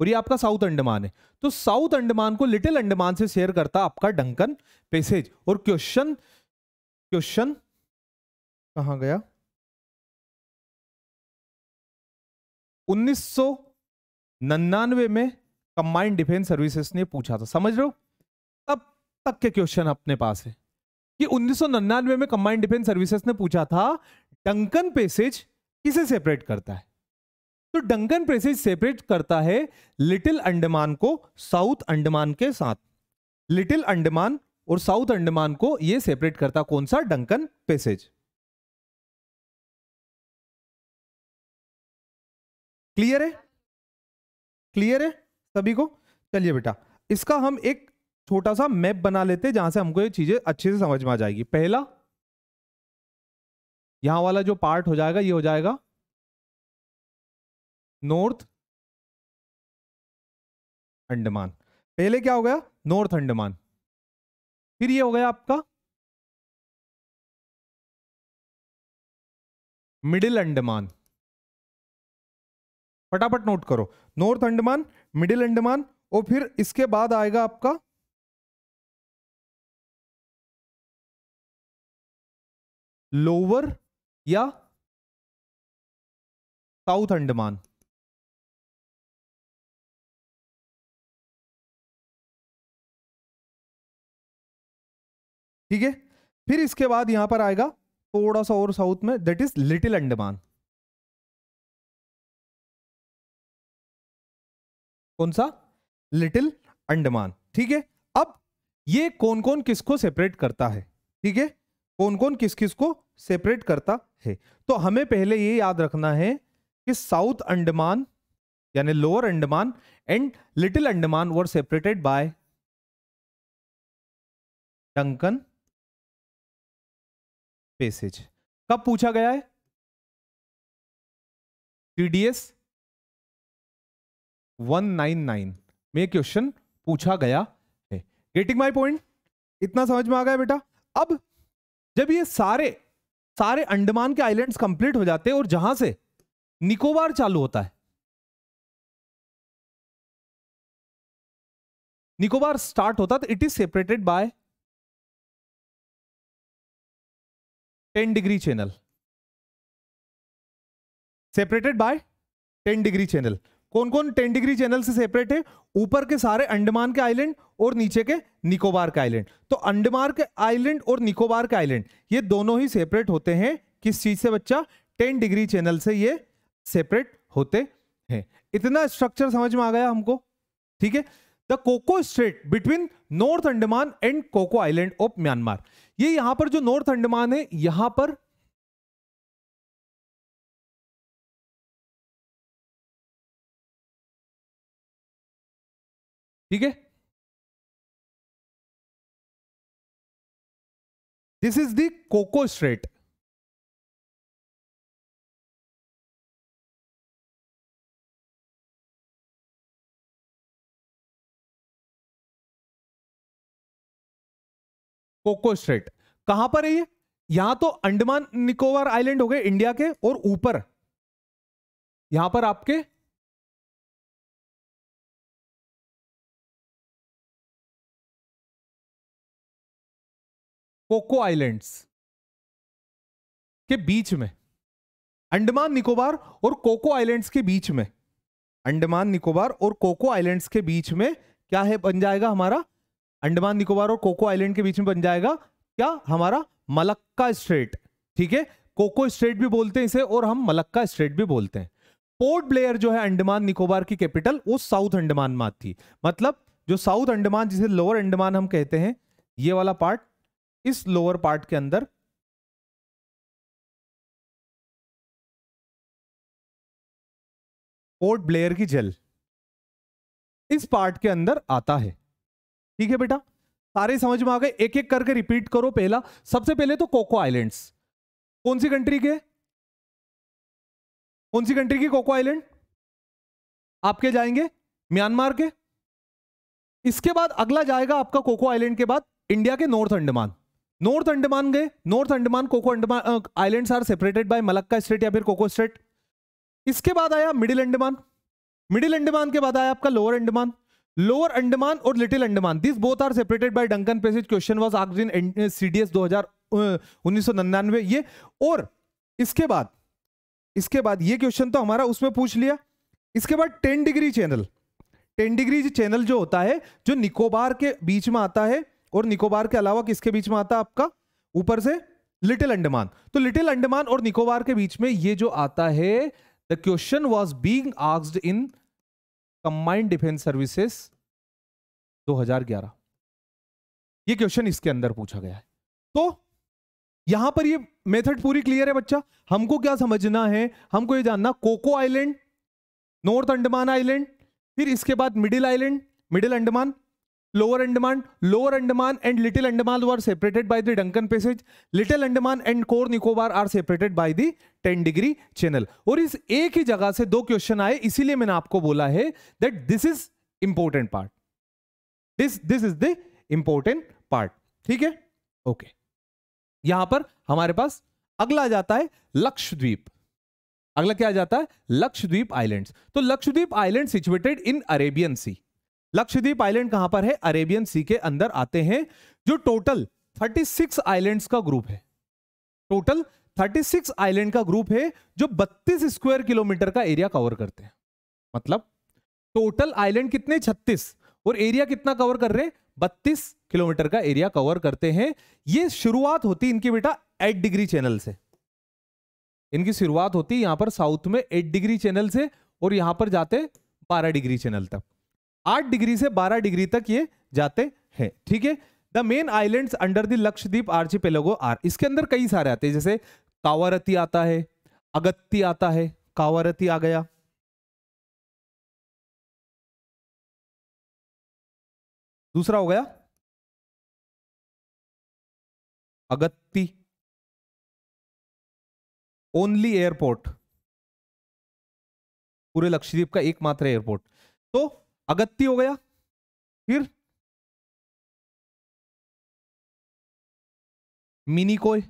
और ये आपका साउथ अंडमान है तो साउथ अंडमान को लिटिल अंडमान से शेयर करता आपका डंकन पेसेज और क्वेश्चन क्वेश्चन कहा गया 1999 में कंबाइंड डिफेंस सर्विसेज ने पूछा था समझ रहे हो तब तक के क्वेश्चन अपने पास है कि 1999 में कंबाइंड डिफेंस सर्विसेज ने पूछा था डंकन पेसेज किसे सेपरेट करता है तो डंकन प्रेसिस सेपरेट करता है लिटिल अंडमान को साउथ अंडमान के साथ लिटिल अंडमान और साउथ अंडमान को यह सेपरेट करता कौन सा डंकन पैसेज क्लियर है क्लियर है सभी को चलिए बेटा इसका हम एक छोटा सा मैप बना लेते हैं जहां से हमको ये चीजें अच्छे से समझ में आ जाएगी पहला यहां वाला जो पार्ट हो जाएगा ये हो जाएगा नॉर्थ अंडमान पहले क्या हो गया नॉर्थ अंडमान फिर ये हो गया आपका मिडिल अंडमान फटाफट नोट करो नॉर्थ अंडमान मिडिल अंडमान और फिर इसके बाद आएगा आपका लोअर या साउथ अंडमान ठीक है फिर इसके बाद यहां पर आएगा थोड़ा सा और साउथ में दैट इज लिटिल अंडमान कौन सा लिटिल अंडमान ठीक है अब ये कौन कौन किसको सेपरेट करता है ठीक है कौन कौन किस किस को सेपरेट करता है तो हमें पहले ये याद रखना है कि साउथ अंडमान यानी lower Andaman and little Andaman were separated by Duncan passage कब पूछा गया है नाइन 199 में क्वेश्चन पूछा गया है गेटिंग माय पॉइंट इतना समझ में आ गया बेटा अब जब ये सारे सारे अंडमान के आइलैंड्स कंप्लीट हो जाते हैं और जहां से निकोबार चालू होता है निकोबार स्टार्ट होता तो it is separated by 10 degree channel separated by 10 degree channel कौन कौन 10 डिग्री चैनल से सेपरेट है ऊपर के सारे अंडमान के आइलैंड और नीचे के निकोबार के आइलैंड तो अंडमान के आइलैंड और निकोबार के आइलैंड ये दोनों ही सेपरेट होते हैं किस चीज से बच्चा 10 डिग्री चैनल से ये सेपरेट होते हैं इतना स्ट्रक्चर समझ में आ गया हमको ठीक है the Coco strait between north Andaman and Coco island of Myanmar ये यहां पर जो नॉर्थ अंडमान है यहां पर ठीक है this is the Coco strait Coco strait कहां पर है ये यहां तो अंडमान निकोबार आइलैंड हो गए इंडिया के और ऊपर यहां पर आपके कोको आइलैंड्स के बीच में अंडमान निकोबार और कोको आइलैंड्स के बीच में अंडमान निकोबार और कोको आइलैंड्स के बीच में क्या है बन जाएगा हमारा अंडमान निकोबार और कोको आइलैंड के बीच में बन जाएगा क्या हमारा मलक्का स्ट्रेट ठीक है कोको स्ट्रेट भी बोलते हैं इसे और हम मलक्का स्ट्रेट भी बोलते हैं पोर्ट ब्लेयर जो है अंडमान निकोबार की कैपिटल वो साउथ अंडमान में आती मतलब जो साउथ अंडमान जिसे लोअर अंडमान हम कहते हैं ये वाला पार्ट इस लोअर पार्ट के अंदर पोर्ट ब्लेयर की जेल इस पार्ट के अंदर आता है ठीक है बेटा सारे समझ में आ गए एक एक करके रिपीट करो पहला सबसे पहले तो कोको आइलैंड्स कौन सी कंट्री के कौन सी कंट्री की कोको आइलैंड आपके जाएंगे म्यांमार के इसके बाद अगला जाएगा आपका कोको आइलैंड के बाद इंडिया के नॉर्थ अंडमान नॉर्थ अंडमान गए north Andaman Coco Andaman islands are separated by Malacca state या फिर कोको स्टेट इसके बाद आया मिडिल अंडमान मिडिल अंडमान के बाद आया आपका लोअर अंडमान लोअर अंडमान और little Andaman this both are separated by Duncan passage question was asked in CDS 2000 1999 ये और इसके बाद इसके बाद ये क्वेश्चन तो हमारा उसमें पूछ लिया इसके बाद ten degree channel ten degree channel जो होता है जो निकोबार के बीच में आता है और निकोबार के अलावा किसके बीच में आता है आपका ऊपर से लिटिल अंडमान तो लिटिल अंडमान और निकोबार के बीच में ये जो आता है the question was being asked in combined defence services 2011 ये क्वेश्चन इसके अंदर पूछा गया है तो यहां पर ये मेथड पूरी क्लियर है बच्चा हमको क्या समझना है हमको ये जानना Coco island north Andaman island फिर इसके बाद middle island middle Andaman lower Andaman, lower Andaman and little Andaman were separated by the Duncan Passage. Little Andaman and Core Nicobar are separated by the 10 degree channel. और इस एक ही जगह से दो question आए इसीलिए मैंने आपको बोला है that this is important part this this is the important part ठीक है ओके okay. यहां पर हमारे पास अगला जाता है लक्षद्वीप अगला क्या जाता है लक्षद्वीप आइलैंड्स तो Lakshadweep island situated in Arabian sea Lakshadweep island कहां पर है अरेबियन सी के अंदर आते हैं जो टोटल 36 आइलैंड का ग्रुप है टोटल 36 आइलैंड का ग्रुप है जो 32 स्क्वायर किलोमीटर का एरिया कवर करते हैं मतलब टोटल आइलैंड कितने 36 और एरिया कितना कवर कर रहे हैं 32 किलोमीटर का एरिया कवर करते हैं ये शुरुआत होती इनकी बेटा एट डिग्री चैनल से इनकी शुरुआत होती यहां पर साउथ में एट डिग्री चैनल से और यहां पर जाते बारह डिग्री चैनल तक आठ डिग्री से बारह डिग्री तक ये जाते हैं ठीक है the main island under the Lakshadweep archipelago are इसके अंदर कई सारे आते हैं जैसे कावरती आता है अगत्ती आता है कावरती आ गया दूसरा हो गया अगत्ती ओनली एयरपोर्ट पूरे लक्षद्वीप का एकमात्र एयरपोर्ट तो अगत्ती हो गया फिर मिनिकोय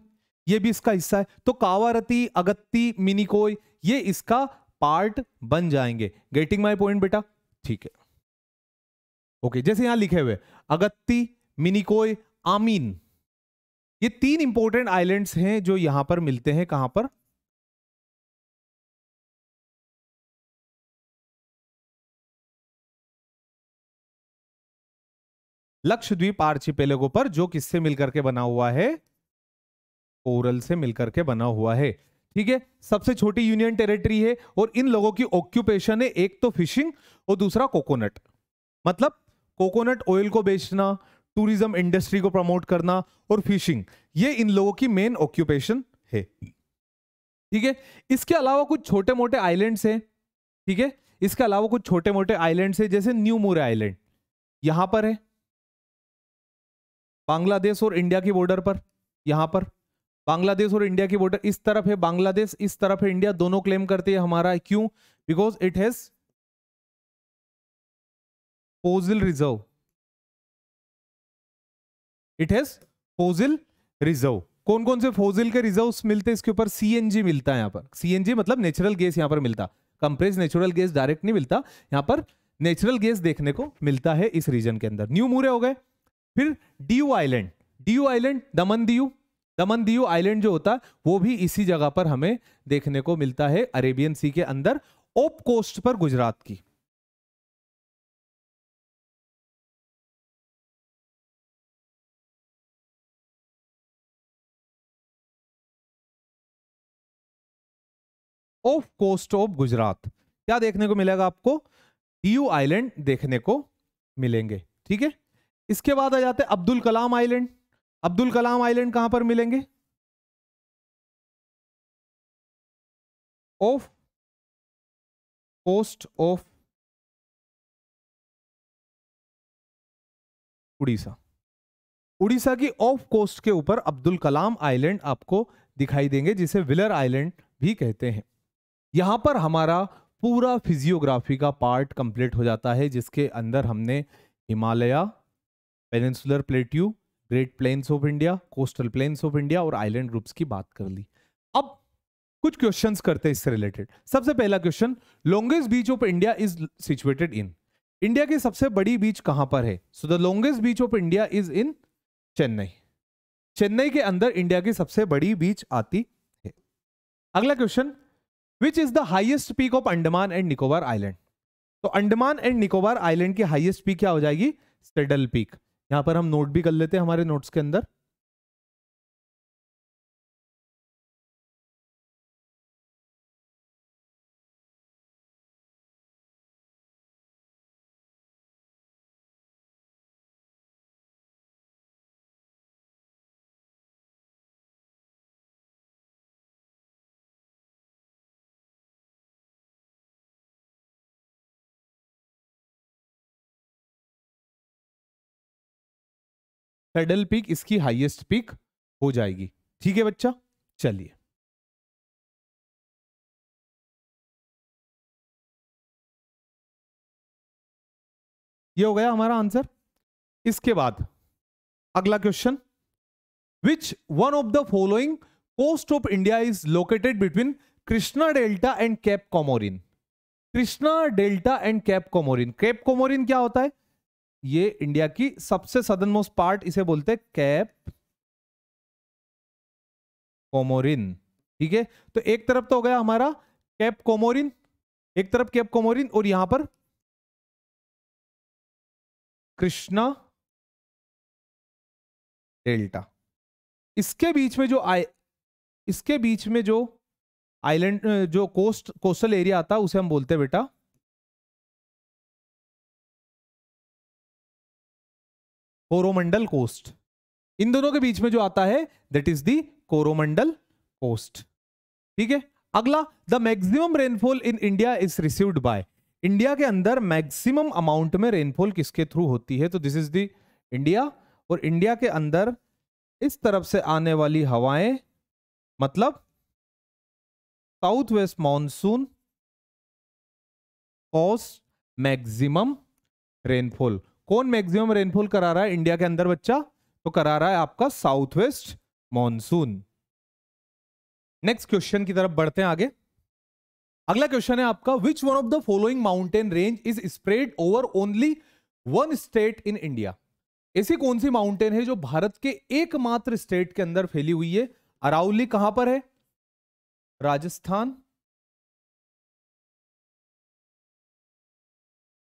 ये भी इसका हिस्सा है तो कावारती अगत्ती मिनिकोय ये इसका पार्ट बन जाएंगे गेटिंग माय पॉइंट बेटा ठीक है ओके जैसे यहां लिखे हुए अगत्ती मिनिकोय आमीन ये तीन इंपॉर्टेंट आइलैंड्स हैं जो यहां पर मिलते हैं कहां पर लक्षद्वीप आर्चिपेलेगो पर जो किससे मिलकर के बना हुआ है कोरल से मिलकर के बना हुआ है ठीक है सबसे छोटी यूनियन टेरिटरी है और इन लोगों की ऑक्यूपेशन है एक तो फिशिंग और दूसरा कोकोनट मतलब कोकोनट ऑयल को बेचना टूरिज्म इंडस्ट्री को प्रमोट करना और फिशिंग ये इन लोगों की मेन ऑक्यूपेशन है ठीक है इसके अलावा कुछ छोटे मोटे आइलैंड्स हैं ठीक है इसके अलावा कुछ छोटे मोटे आइलैंड्स हैं जैसे न्यू मोरे आइलैंड यहां पर है बांग्लादेश और इंडिया की बॉर्डर पर यहाँ पर बांग्लादेश और इंडिया की बॉर्डर इस तरफ है बांग्लादेश इस तरफ है इंडिया दोनों क्लेम करते हैं हमारा क्यों because it has fossil reserve it has fossil reserve कौन कौन से फोजिल के रिजर्व मिलते हैं इसके ऊपर सीएनजी मिलता है यहाँ पर सीएनजी मतलब नेचुरल गैस यहाँ पर मिलता कंप्रेस नेचुरल गैस डायरेक्ट नहीं मिलता यहाँ पर नेचुरल गैस देखने को मिलता है इस रीजन के अंदर न्यू मूरे हो गए फिर डीयू आइलैंड डीयू आइलैंड दमन दीयू दमन दीयू आइलैंड जो होता है वो भी इसी जगह पर हमें देखने को मिलता है अरेबियन सी के अंदर ओप कोस्ट पर गुजरात की ऑफ कोस्ट ऑफ गुजरात क्या देखने को मिलेगा आपको डीयू आइलैंड देखने को मिलेंगे ठीक है इसके बाद आ जाते हैं अब्दुल कलाम आइलैंड अब्दुल कलाम आइलैंड कहां पर मिलेंगे off coast of Orissa Orissa की ऑफ कोस्ट के ऊपर अब्दुल कलाम आइलैंड आपको दिखाई देंगे जिसे विलर आइलैंड भी कहते हैं यहां पर हमारा पूरा फिजियोग्राफी का पार्ट कंप्लीट हो जाता है जिसके अंदर हमने Himalaya peninsular plateau great plains of India coastal plains of India और आइलैंड ग्रुप्स की बात कर ली अब कुछ क्वेश्चंस करते हैं इससे रिलेटेड सबसे पहला question longest beach of India is situated in India की सबसे बड़ी बीच कहां पर है so the longest beach of India is in Chennai Chennai के अंदर इंडिया की सबसे बड़ी बीच आती है अगला question which is the highest peak of Andaman and Nicobar island तो अंडमान एंड निकोबार आइलैंड की हाइएस्ट पीक क्या हो जाएगी सेडल पीक यहाँ पर हम नोट भी कर लेते हैं हमारे नोट्स के अंदर पेडल पीक इसकी हाईएस्ट पीक हो जाएगी ठीक है बच्चा चलिए ये हो गया हमारा आंसर इसके बाद अगला question which one of the following coast of India is located between Krishna delta and Cape Comorin Krishna delta and Cape Comorin Cape Comorin क्या होता है ये इंडिया की सबसे सदन मोस्ट पार्ट इसे बोलते हैं कैप कोमोरिन ठीक है तो एक तरफ तो हो गया हमारा कैप कोमोरिन एक तरफ कैप कोमोरिन और यहां पर कृष्णा डेल्टा इसके बीच में जो आई इसके बीच में जो आइलैंड जो कोस्ट कोस्टल एरिया आता है उसे हम बोलते हैं बेटा कोरोमंडल कोस्ट इन दोनों के बीच में जो आता है that is the Coromandel coast ठीक है अगला the maximum rainfall in India is received by India के अंदर मैक्सिमम अमाउंट में रेनफॉल किसके थ्रू होती है तो दिस इज दी इंडिया और इंडिया के अंदर इस तरफ से आने वाली हवाएं मतलब south west monsoon cause maximum rainfall कौन मैक्सिमम रेनफॉल करा रहा है इंडिया के अंदर बच्चा तो करा रहा है आपका south west monsoon next question की तरफ बढ़ते हैं आगे अगला क्वेश्चन है आपका which one of the following mountain range is spread over only one state in India ऐसी कौन सी माउंटेन है जो भारत के एकमात्र स्टेट के अंदर फैली हुई है अरावली कहां पर है राजस्थान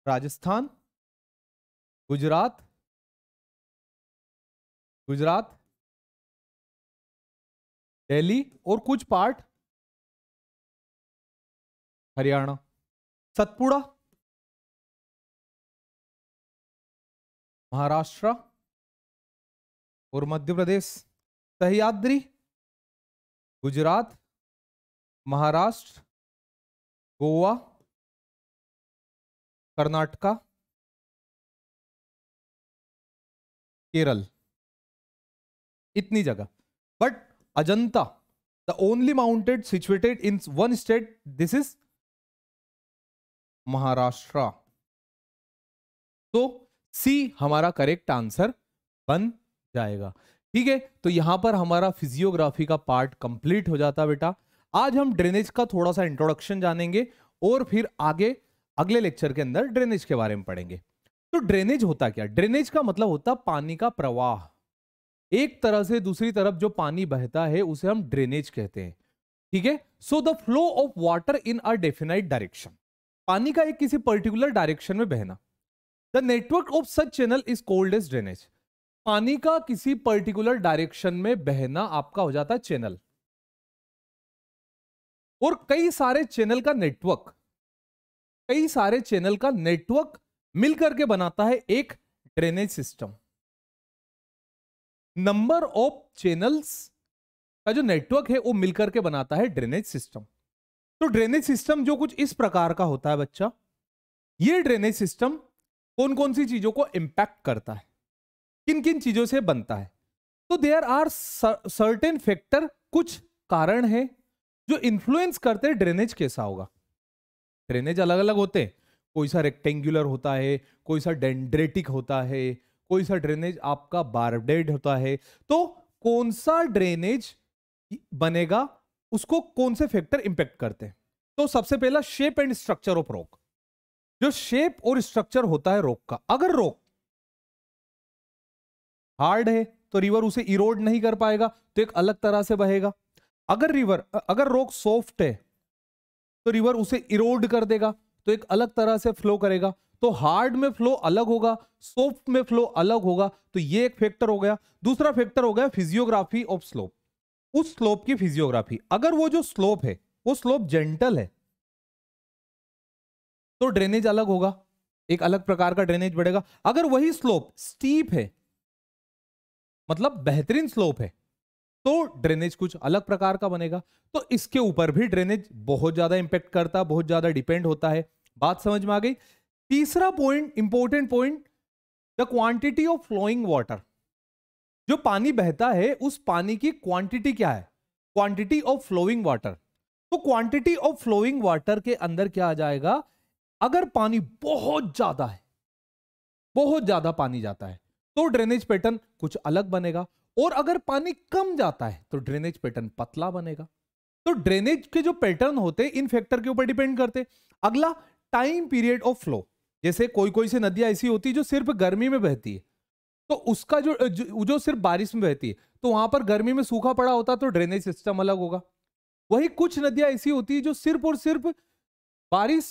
राजस्थान गुजरात गुजरात दिल्ली और कुछ पार्ट हरियाणा सतपुड़ा महाराष्ट्र और मध्य प्रदेश सहयाद्री गुजरात महाराष्ट्र गोवा कर्नाटका केरल इतनी जगह but Ajanta the only mounted situated in one state this is Maharashtra तो सी हमारा करेक्ट आंसर बन जाएगा ठीक है तो यहां पर हमारा फिजियोग्राफी का पार्ट कंप्लीट हो जाता बेटा आज हम ड्रेनेज का थोड़ा सा इंट्रोडक्शन जानेंगे और फिर आगे अगले लेक्चर के अंदर ड्रेनेज के बारे में पढ़ेंगे तो ड्रेनेज होता क्या ड्रेनेज का मतलब होता पानी का प्रवाह एक तरह से दूसरी तरफ जो पानी बहता है उसे हम ड्रेनेज कहते हैं ठीक है so the flow of water in a definite direction पानी का एक किसी पर्टिकुलर डायरेक्शन में बहना the network of such channel is called as drainage पानी का किसी पर्टिकुलर डायरेक्शन में बहना आपका हो जाता है चैनल और कई सारे चैनल का नेटवर्क कई सारे चैनल का नेटवर्क मिलकर के बनाता है एक drainage system number of channels का जो नेटवर्क है वो मिलकर के बनाता है ड्रेनेज सिस्टम तो ड्रेनेज सिस्टम जो कुछ इस प्रकार का होता है बच्चा ये ड्रेनेज सिस्टम कौन कौन सी चीजों को इम्पैक्ट करता है किन किन चीजों से बनता है तो देयर आर सर्टेन फैक्टर कुछ कारण है जो इन्फ्लुएंस करते हैं ड्रेनेज कैसा होगा ड्रेनेज अलग अलग होते हैं कोई सा रेक्टेंगुलर होता है कोई सा डेंड्रेटिक होता है कोई सा ड्रेनेज आपका बार्बडेड होता है तो कौन सा ड्रेनेज बनेगा उसको कौन से फैक्टर इंपैक्ट करते हैं तो सबसे पहला shape and structure of rock जो शेप और स्ट्रक्चर होता है रॉक का अगर रॉक हार्ड है तो रिवर उसे इरोड नहीं कर पाएगा तो एक अलग तरह से बहेगा अगर रिवर अगर रॉक सॉफ्ट है तो रिवर उसे इरोड कर देगा तो एक अलग तरह से फ्लो करेगा तो हार्ड में फ्लो अलग होगा सोफ्ट में फ्लो अलग होगा तो ये एक फैक्टर हो गया दूसरा फैक्टर हो गया फिजियोग्राफी ऑफ स्लोप उस स्लोप की फिजियोग्राफी अगर वो जो स्लोप है वो स्लोप जेंटल है तो ड्रेनेज अलग होगा एक अलग प्रकार का ड्रेनेज बढ़ेगा अगर वही स्लोप स्टीप है मतलब बेहतरीन स्लोप है तो ड्रेनेज कुछ अलग प्रकार का बनेगा तो इसके ऊपर भी ड्रेनेज बहुत ज्यादा इंपैक्ट करता बहुत ज्यादा डिपेंड होता है बात समझ में आ गई तीसरा point important point the quantity of flowing water जो पानी बहता है उस पानी की क्वांटिटी क्या है क्वांटिटी ऑफ फ्लोइंग वाटर तो क्वांटिटी ऑफ फ्लोइंग वाटर के अंदर क्या आ जाएगा अगर पानी बहुत ज्यादा है बहुत ज्यादा पानी जाता है तो ड्रेनेज पैटर्न कुछ अलग बनेगा और अगर पानी कम जाता है तो ड्रेनेज पैटर्न पतला बनेगा तो ड्रेनेज के जो पैटर्न होते हैं इन फैक्टर के ऊपर डिपेंड करते अगला टाइम पीरियड ऑफ फ्लो जैसे कोई कोई सी नदियां ऐसी होती है जो सिर्फ गर्मी में बहती है तो उसका जो जो, जो सिर्फ बारिश में बहती है तो वहां पर गर्मी में सूखा पड़ा होता तो ड्रेनेज सिस्टम अलग होगा वही कुछ नदियां ऐसी होती है जो सिर्फ और सिर्फ बारिश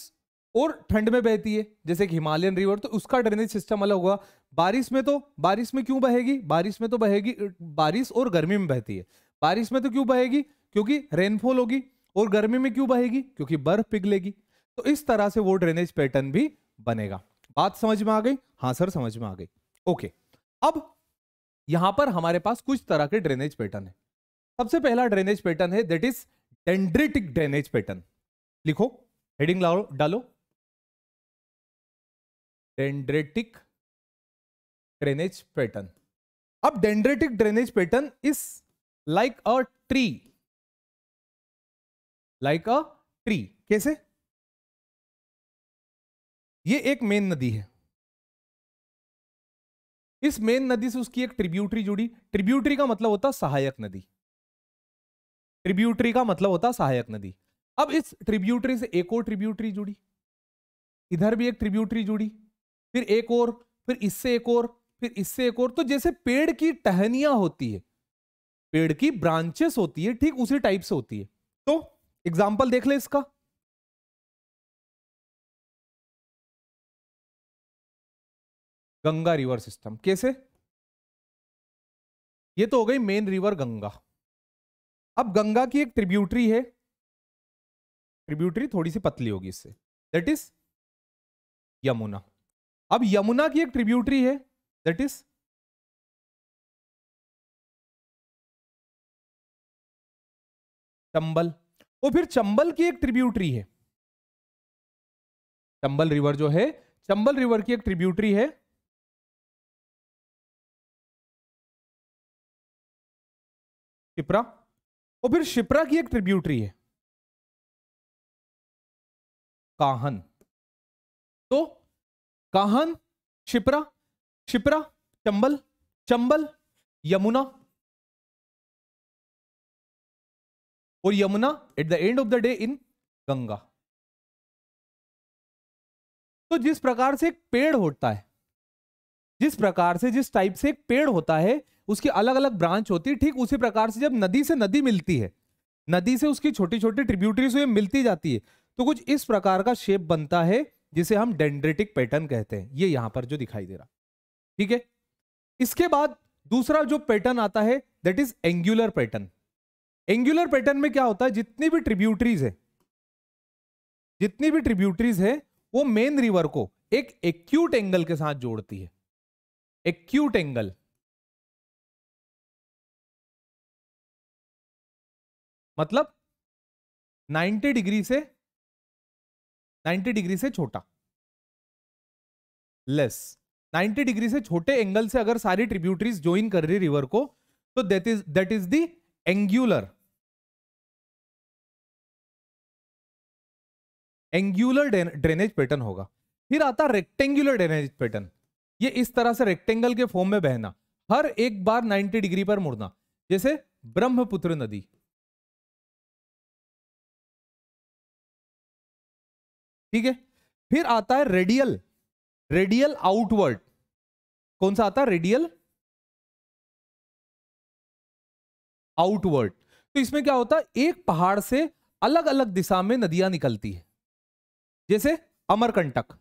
और ठंड में बहती है जैसे कि हिमालयन रिवर तो उसका ड्रेनेज सिस्टम अलग होगा बारिश में तो बारिश में क्यों बहेगी बारिश में तो बहेगी बारिश और गर्मी में बहती है बारिश में तो क्यों बहेगी क्योंकि रेनफॉल होगी और गर्मी में क्यों बहेगी क्योंकि बर्फ पिघलेगी तो इस तरह से वो ड्रेनेज पैटर्न भी बनेगा बात समझ में आ गई हाँ सर समझ में आ गई ओके अब यहां पर हमारे पास कुछ तरह के ड्रेनेज पैटर्न है सबसे पहला ड्रेनेज पैटर्न है that is dendritic drainage pattern लिखो हेडिंग लाओ डालो डेंड्रेटिक ड्रेनेज पैटर्न अब dendritic drainage pattern is like a tree like a tree कैसे ये एक मेन नदी है इस मेन नदी से उसकी एक ट्रिब्यूटरी जुड़ी ट्रिब्यूटरी का मतलब होता सहायक नदी ट्रिब्यूटरी का मतलब होता सहायक नदी अब इस ट्रिब्यूटरी से एक और ट्रिब्यूटरी जुड़ी इधर भी एक ट्रिब्यूटरी जुड़ी फिर एक और फिर इससे एक और फिर इससे एक और तो जैसे पेड़ की टहनिया होती है पेड़ की ब्रांचेस होती है ठीक उसी टाइप से होती है तो एग्जाम्पल देख ले इसका गंगा रिवर सिस्टम कैसे ये तो हो गई मेन रिवर गंगा अब गंगा की एक ट्रिब्यूटरी है ट्रिब्यूटरी थोड़ी सी पतली होगी इससे दैट इज यमुना अब यमुना की एक ट्रिब्यूटरी है दैट इज चंबल और फिर चंबल की एक ट्रिब्यूटरी है चंबल रिवर जो है चंबल रिवर की एक ट्रिब्यूटरी है शिप्रा और फिर शिप्रा की एक ट्रिब्यूटरी है काहन तो काहन शिप्रा शिप्रा चंबल चंबल यमुना और Yamuna at the end of the day in Ganga तो जिस प्रकार से एक पेड़ होता है जिस प्रकार से जिस टाइप से एक पेड़ होता है उसकी अलग अलग ब्रांच होती है ठीक उसी प्रकार से जब नदी से नदी मिलती है नदी से उसकी छोटी छोटी ट्रिब्यूटरीज मिलती जाती है तो कुछ इस प्रकार का शेप बनता है जिसे हम डेंड्रेटिक पैटर्न कहते हैं ये यहां पर जो दिखाई दे रहा ठीक है इसके बाद दूसरा जो पैटर्न आता है that is angular pattern angular pattern में क्या होता है जितनी भी ट्रिब्यूटरीज है जितनी भी ट्रिब्यूटरीज है वो मेन रिवर को एक एक्यूट एंगल के साथ जोड़ती है एक्यूट एंगल मतलब 90 डिग्री से 90 डिग्री से छोटा लेस 90 डिग्री से छोटे एंगल से अगर सारी ट्रिब्यूटरीज ज्वाइन कर रही रिवर को तो that is that is the angular angular drainage pattern होगा फिर आता रेक्टेंगुलर ड्रेनेज पैटर्न ये इस तरह से रेक्टेंगल के फॉर्म में बहना हर एक बार 90 डिग्री पर मुड़ना जैसे ब्रह्मपुत्र नदी ठीक है फिर आता है रेडियल रेडियल आउटवर्ड कौन सा आता है रेडियल आउटवर्ड तो इसमें क्या होता है एक पहाड़ से अलग अलग दिशा में नदियां निकलती है जैसे अमरकंटक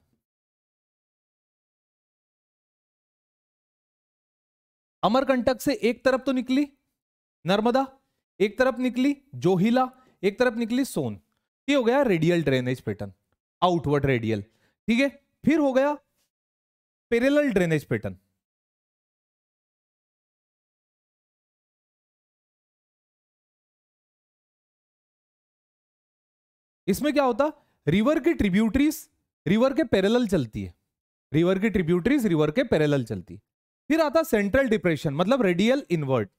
अमरकंटक से एक तरफ तो निकली नर्मदा एक तरफ निकली जोहिला एक तरफ निकली सोन ये हो गया radial drainage pattern outward radial ठीक है फिर हो गया पेरेलल ड्रेनेज पैटर्न इसमें क्या होता रिवर की ट्रिब्यूटरीज रिवर के पैरेलल चलती है रिवर की ट्रिब्यूटरीज रिवर के पैरेलल चलती है फिर आता सेंट्रल डिप्रेशन मतलब रेडियल इनवर्ट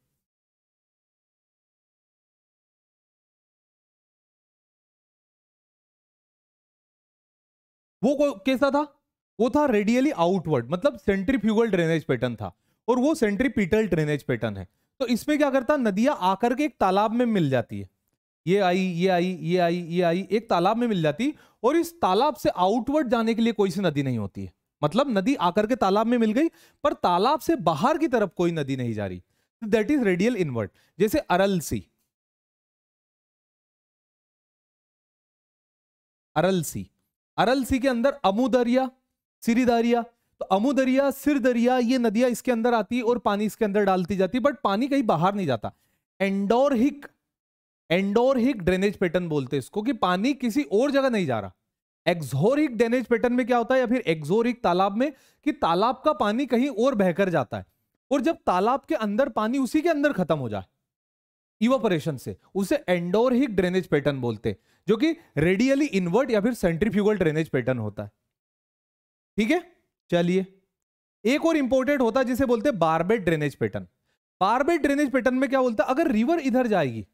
वो कैसा था वो था रेडियली आउटवर्ड मतलब सेंट्रीफ्यूगल ड्रेनेज पैटर्न था और वो सेंट्रीपीटल ड्रेनेज पैटर्न है तो इसमें क्या करता नदियां आकर के एक तालाब में मिल जाती है ये आई ये आई ये आई ये आई एक तालाब में मिल जाती और इस तालाब से आउटवर्ड जाने के लिए कोई सी नदी नहीं होती है मतलब नदी आकर के तालाब में मिल गई पर तालाब से बाहर की तरफ कोई नदी नहीं जा रही दैट इज रेडियल इनवर्ट जैसे अरल सी अरल सी अरलसी के अंदर अमूदरिया सिरिदारिया तो अमूदरिया सिर दरिया ये नदियां इसके अंदर आती और पानी इसके अंदर डालती जाती बट पानी कहीं बाहर नहीं जाता एंडोरहिक एंडोरहिक ड्रेनेज पैटर्न बोलते हैं इसको कि पानी किसी और जगह नहीं जा रहा एक्सोरिक ड्रेनेज पैटर्न में क्या होता है या फिर एक्सोरिक तालाब में कि तालाब का पानी कहीं और बहकर जाता है और जब तालाब के अंदर पानी उसी के अंदर खत्म हो जाए इवोपरेशन से उसे एंडोर ही ड्रेनेज पैटर्न बोलते जो कि रेडियली इनवर्ट या फिर सेंट्रीफ्यूगल ड्रेनेज पैटर्न होता है ठीक है चलिए एक और इंपॉर्टेंट होता है जिसे बोलते barbed drainage pattern barbed drainage pattern में क्या बोलता है अगर रिवर इधर जाएगी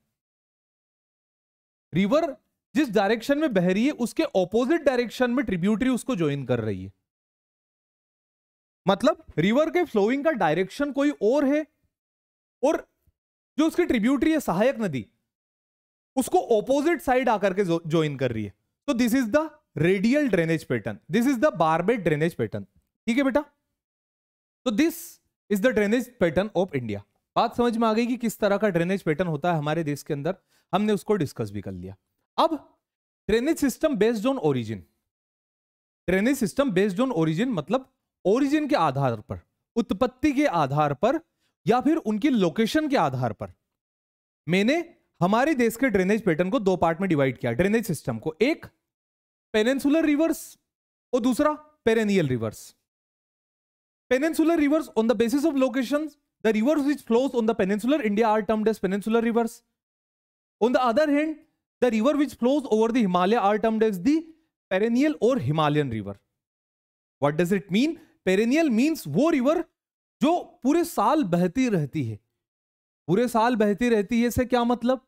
रिवर जिस डायरेक्शन में बह रही है उसके ऑपोजिट डायरेक्शन में ट्रिब्यूटरी उसको ज्वाइन कर रही है मतलब रिवर के फ्लोइंग का डायरेक्शन कोई और है और जो उसकी ट्रिब्यूटरी है सहायक नदी उसको ऑपोजिट साइड आकर के ज्वाइन कर रही है तो this is the radial drainage pattern this is the barbed drainage pattern ठीक है बेटा तो this is the drainage pattern of India बात समझ में आ गई कि किस तरह का ड्रेनेज पैटर्न होता है हमारे देश के अंदर हमने उसको डिस्कस भी कर लिया अब drainage system based on origin drainage system based on origin मतलब ओरिजिन के आधार पर उत्पत्ति के आधार पर या फिर उनकी लोकेशन के आधार पर मैंने हमारे देश के ड्रेनेज पैटर्न को दो पार्ट में डिवाइड किया ड्रेनेज सिस्टम को एक पेनेंसुलर रिवर्स और दूसरा perennial rivers peninsular rivers on the basis of location the rivers which flows on the peninsular India are termed as peninsular rivers on the other hand the river which flows over the Himalaya are termed as the perennial or Himalayan river what does it mean perennial means वो river जो पूरे साल बहती रहती है पूरे साल बहती रहती है से क्या मतलब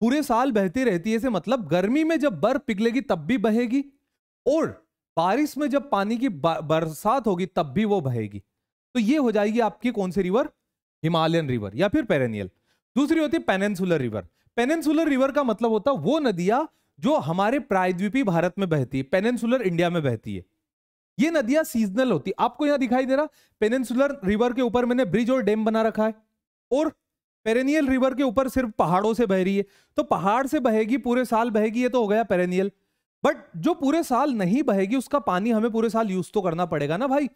पूरे साल बहती रहती है से मतलब गर्मी में जब बर्फ पिघलेगी तब भी बहेगी और बारिश में जब पानी की बरसात होगी तब भी वो बहेगी तो ये हो जाएगी आपकी कौन सी रिवर हिमालयन रिवर या फिर पेरेनियल दूसरी होती है पेनेंसुलर रिवर पेनेंसुलर रिवर का मतलब होता है वो नदियां जो हमारे प्रायद्वीपी भारत में बहती है पेनेंसुलर इंडिया में बहती है ये नदियां सीजनल होती आपको यहां दिखाई दे रहा पेनेंसुलर रिवर के ऊपर मैंने ब्रिज और डैम बना रखा है और पेरेनियल रिवर के ऊपर सिर्फ पहाड़ों से बह रही है तो पहाड़ से बहेगी पूरे साल बहेगी ये तो हो गया पेरेनियल बट जो पूरे साल नहीं बहेगी उसका पानी हमें पूरे साल यूज तो करना पड़ेगा ना भाई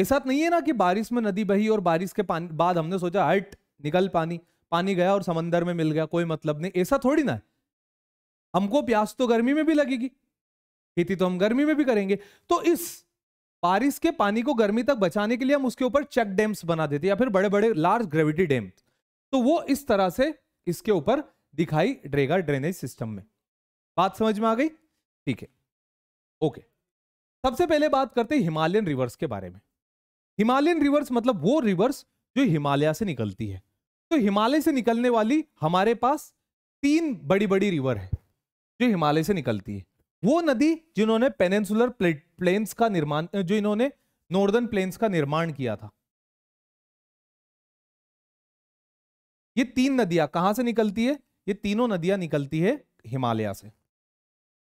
ऐसा नहीं है ना कि बारिश में नदी बही और बारिश के पानी बाद हमने सोचा हट निकल पानी पानी गया और समंदर में मिल गया कोई मतलब नहीं ऐसा थोड़ी ना है हमको प्यास तो गर्मी में भी लगेगी खेती तो हम गर्मी में भी करेंगे तो इस बारिश के पानी को गर्मी तक बचाने के लिए हम उसके ऊपर चेक डैम्स बना देते या फिर बड़े बड़े लार्ज ग्रेविटी डैम तो वो इस तरह से इसके ऊपर दिखाई देगा ड्रेनेज सिस्टम में बात समझ में आ गई ठीक है ओके सबसे पहले बात करते हैं हिमालयन रिवर्स के बारे में हिमालयन रिवर्स मतलब वो रिवर्स जो हिमालय से निकलती है तो हिमालय से निकलने वाली हमारे पास तीन बड़ी बड़ी रिवर है जो हिमालय से निकलती है वो नदी जिन्होंने पेनेंसुलर प्लेन्स का निर्माण जो इन्होंने नॉर्दर्न प्लेन्स का निर्माण किया था ये तीन नदियां कहां से निकलती है ये तीनों नदियां निकलती है हिमालय से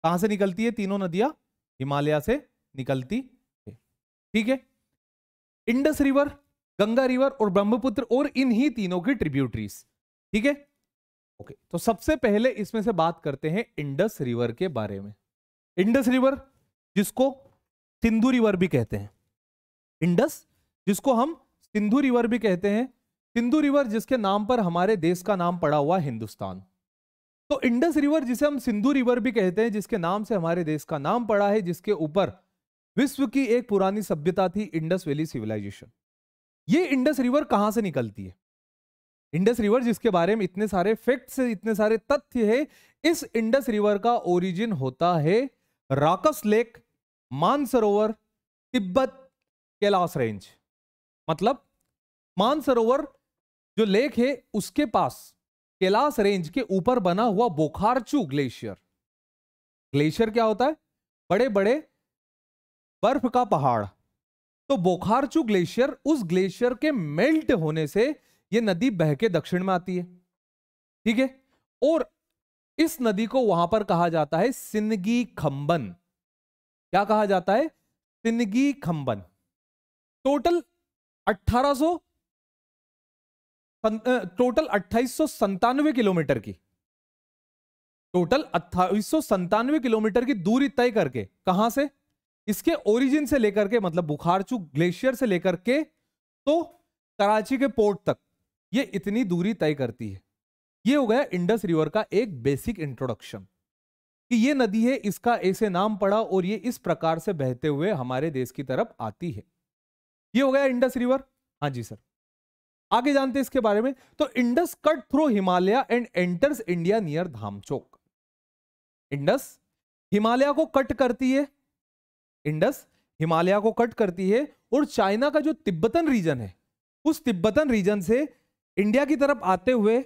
कहां से निकलती है तीनों नदियां हिमालय से निकलती है ठीक है इंडस रिवर गंगा रिवर और ब्रह्मपुत्र और इन्हीं तीनों की ट्रिब्यूटरीज ठीक है ओके तो सबसे पहले इसमें से बात करते हैं इंडस रिवर के बारे में इंडस रिवर जिसको सिंधु रिवर भी कहते हैं इंडस जिसको हम सिंधु रिवर भी कहते हैं सिंधु रिवर जिसके नाम पर हमारे देश का नाम पड़ा हुआ हिंदुस्तान तो इंडस रिवर जिसे हम सिंधु रिवर भी कहते हैं जिसके नाम से हमारे देश का नाम पड़ा है जिसके ऊपर विश्व की एक पुरानी सभ्यता थी इंडस वैली सिविलाइजेशन ये इंडस रिवर कहां से निकलती है इंडस रिवर जिसके बारे में इतने सारे फैक्ट्स इतने सारे तथ्य है इस इंडस रिवर का ओरिजिन होता है राकस लेक मानसरोवर तिब्बत कैलाश रेंज मतलब मानसरोवर जो लेक है उसके पास कैलाश रेंज के ऊपर बना हुआ बोखारचू ग्लेशियर ग्लेशियर क्या होता है बड़े बड़े बर्फ का पहाड़ तो बोखारचू ग्लेशियर उस ग्लेशियर के मेल्ट होने से यह नदी बह के दक्षिण में आती है ठीक है और इस नदी को वहां पर कहा जाता है सिंदगी खंबन क्या कहा जाता है सिंदगी खंबन टोटल 1800 टोटल अट्ठाईस किलोमीटर की टोटल अट्ठाईस किलोमीटर की दूरी तय करके कहां से इसके ओरिजिन से लेकर के मतलब बुखारचू ग्लेशियर से लेकर के तो कराची के पोर्ट तक ये इतनी दूरी तय करती है ये हो गया इंडस रिवर का एक बेसिक इंट्रोडक्शन कि ये नदी है इसका ऐसे नाम पड़ा और ये इस प्रकार से बहते हुए हमारे देश की तरफ आती है ये हो गया इंडस रिवर हाँ जी सर आगे जानते हैं इसके बारे में तो Indus cut through Himalaya and enters India near Demchok Indus Himalaya को कट करती है इंडस हिमालय को कट करती है और चाइना का जो तिब्बतन रीजन है उस तिब्बतन रीजन से इंडिया की तरफ आते हुए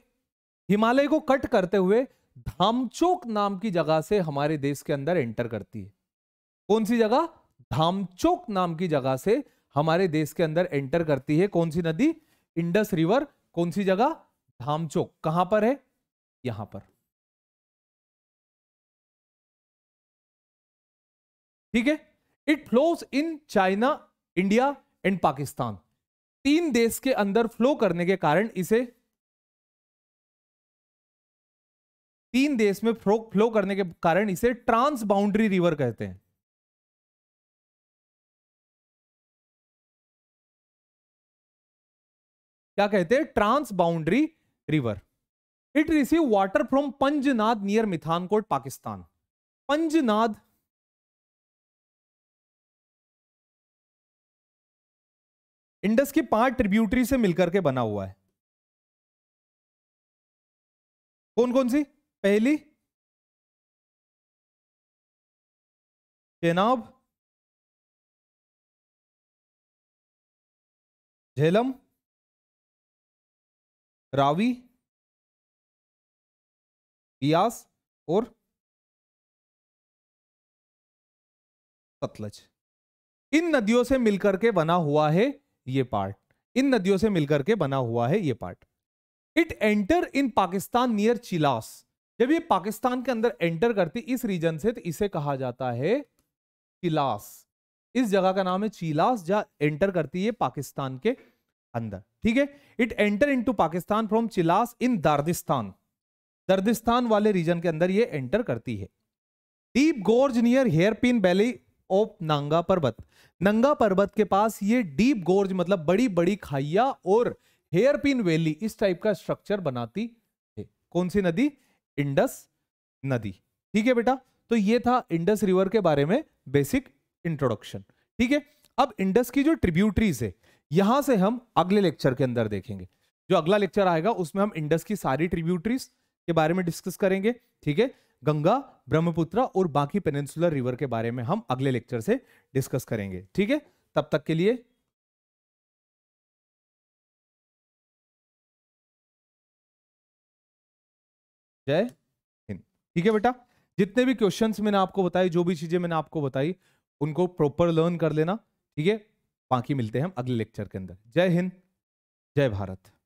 हिमालय को कट करते हुए धामचोक नाम की जगह से हमारे देश के अंदर एंटर करती है कौन सी जगह धामचोक नाम की जगह से हमारे देश के अंदर एंटर करती है कौन सी नदी इंडस रिवर कौन सी जगह धामचोक कहां पर है यहां पर ठीक है it flows in China India and Pakistan तीन देश के अंदर फ्लो करने के कारण इसे तीन देश में फ्लो करने के कारण इसे ट्रांस बाउंड्री रिवर कहते हैं क्या कहते हैं trans boundary river it receive water from Panjnad near Mithankot Pakistan Panjnad Indus की पांच ट्रिब्यूटरी से मिलकर के बना हुआ है कौन कौन सी पहली चेनाब झेलम रावी बियास और सतलज इन नदियों से मिलकर के बना हुआ है ये पार्ट इन नदियों से मिलकर के बना हुआ है ये part it enter in Pakistan near Chilas जब ये पाकिस्तान के अंदर एंटर करती इस रीजन से तो इसे कहा जाता है चिलास इस जगह का नाम है चिलास जहां एंटर करती है पाकिस्तान के अंदर ठीक है it enter into Pakistan from Chilas in Dardistan Dardistan वाले रीजन के अंदर ये एंटर करती है deep gorge near hairpin valley of Nanga Parbat Nanga पर्वत के पास ये डीप गोर्ज मतलब बड़ी बड़ी खाइया और हेयरपिन वैली इस टाइप का स्ट्रक्चर बनाती है कौन सी नदी इंडस नदी ठीक है बेटा तो ये था इंडस रिवर के बारे में बेसिक इंट्रोडक्शन ठीक है अब इंडस की जो ट्रिब्यूटरीज है यहां से हम अगले लेक्चर के अंदर देखेंगे जो अगला लेक्चर आएगा उसमें हम इंडस की सारी ट्रिब्यूटरीज के बारे में डिस्कस करेंगे ठीक है गंगा ब्रह्मपुत्र और बाकी पेनेंसुलर रिवर के बारे में हम अगले लेक्चर से डिस्कस करेंगे ठीक है तब तक के लिए जय हिंद ठीक है बेटा जितने भी क्वेश्चंस मैंने आपको बताए जो भी चीजें मैंने आपको बताई उनको प्रॉपर लर्न कर लेना ठीक है बाकी मिलते हैं हम अगले लेक्चर के अंदर जय हिंद जय भारत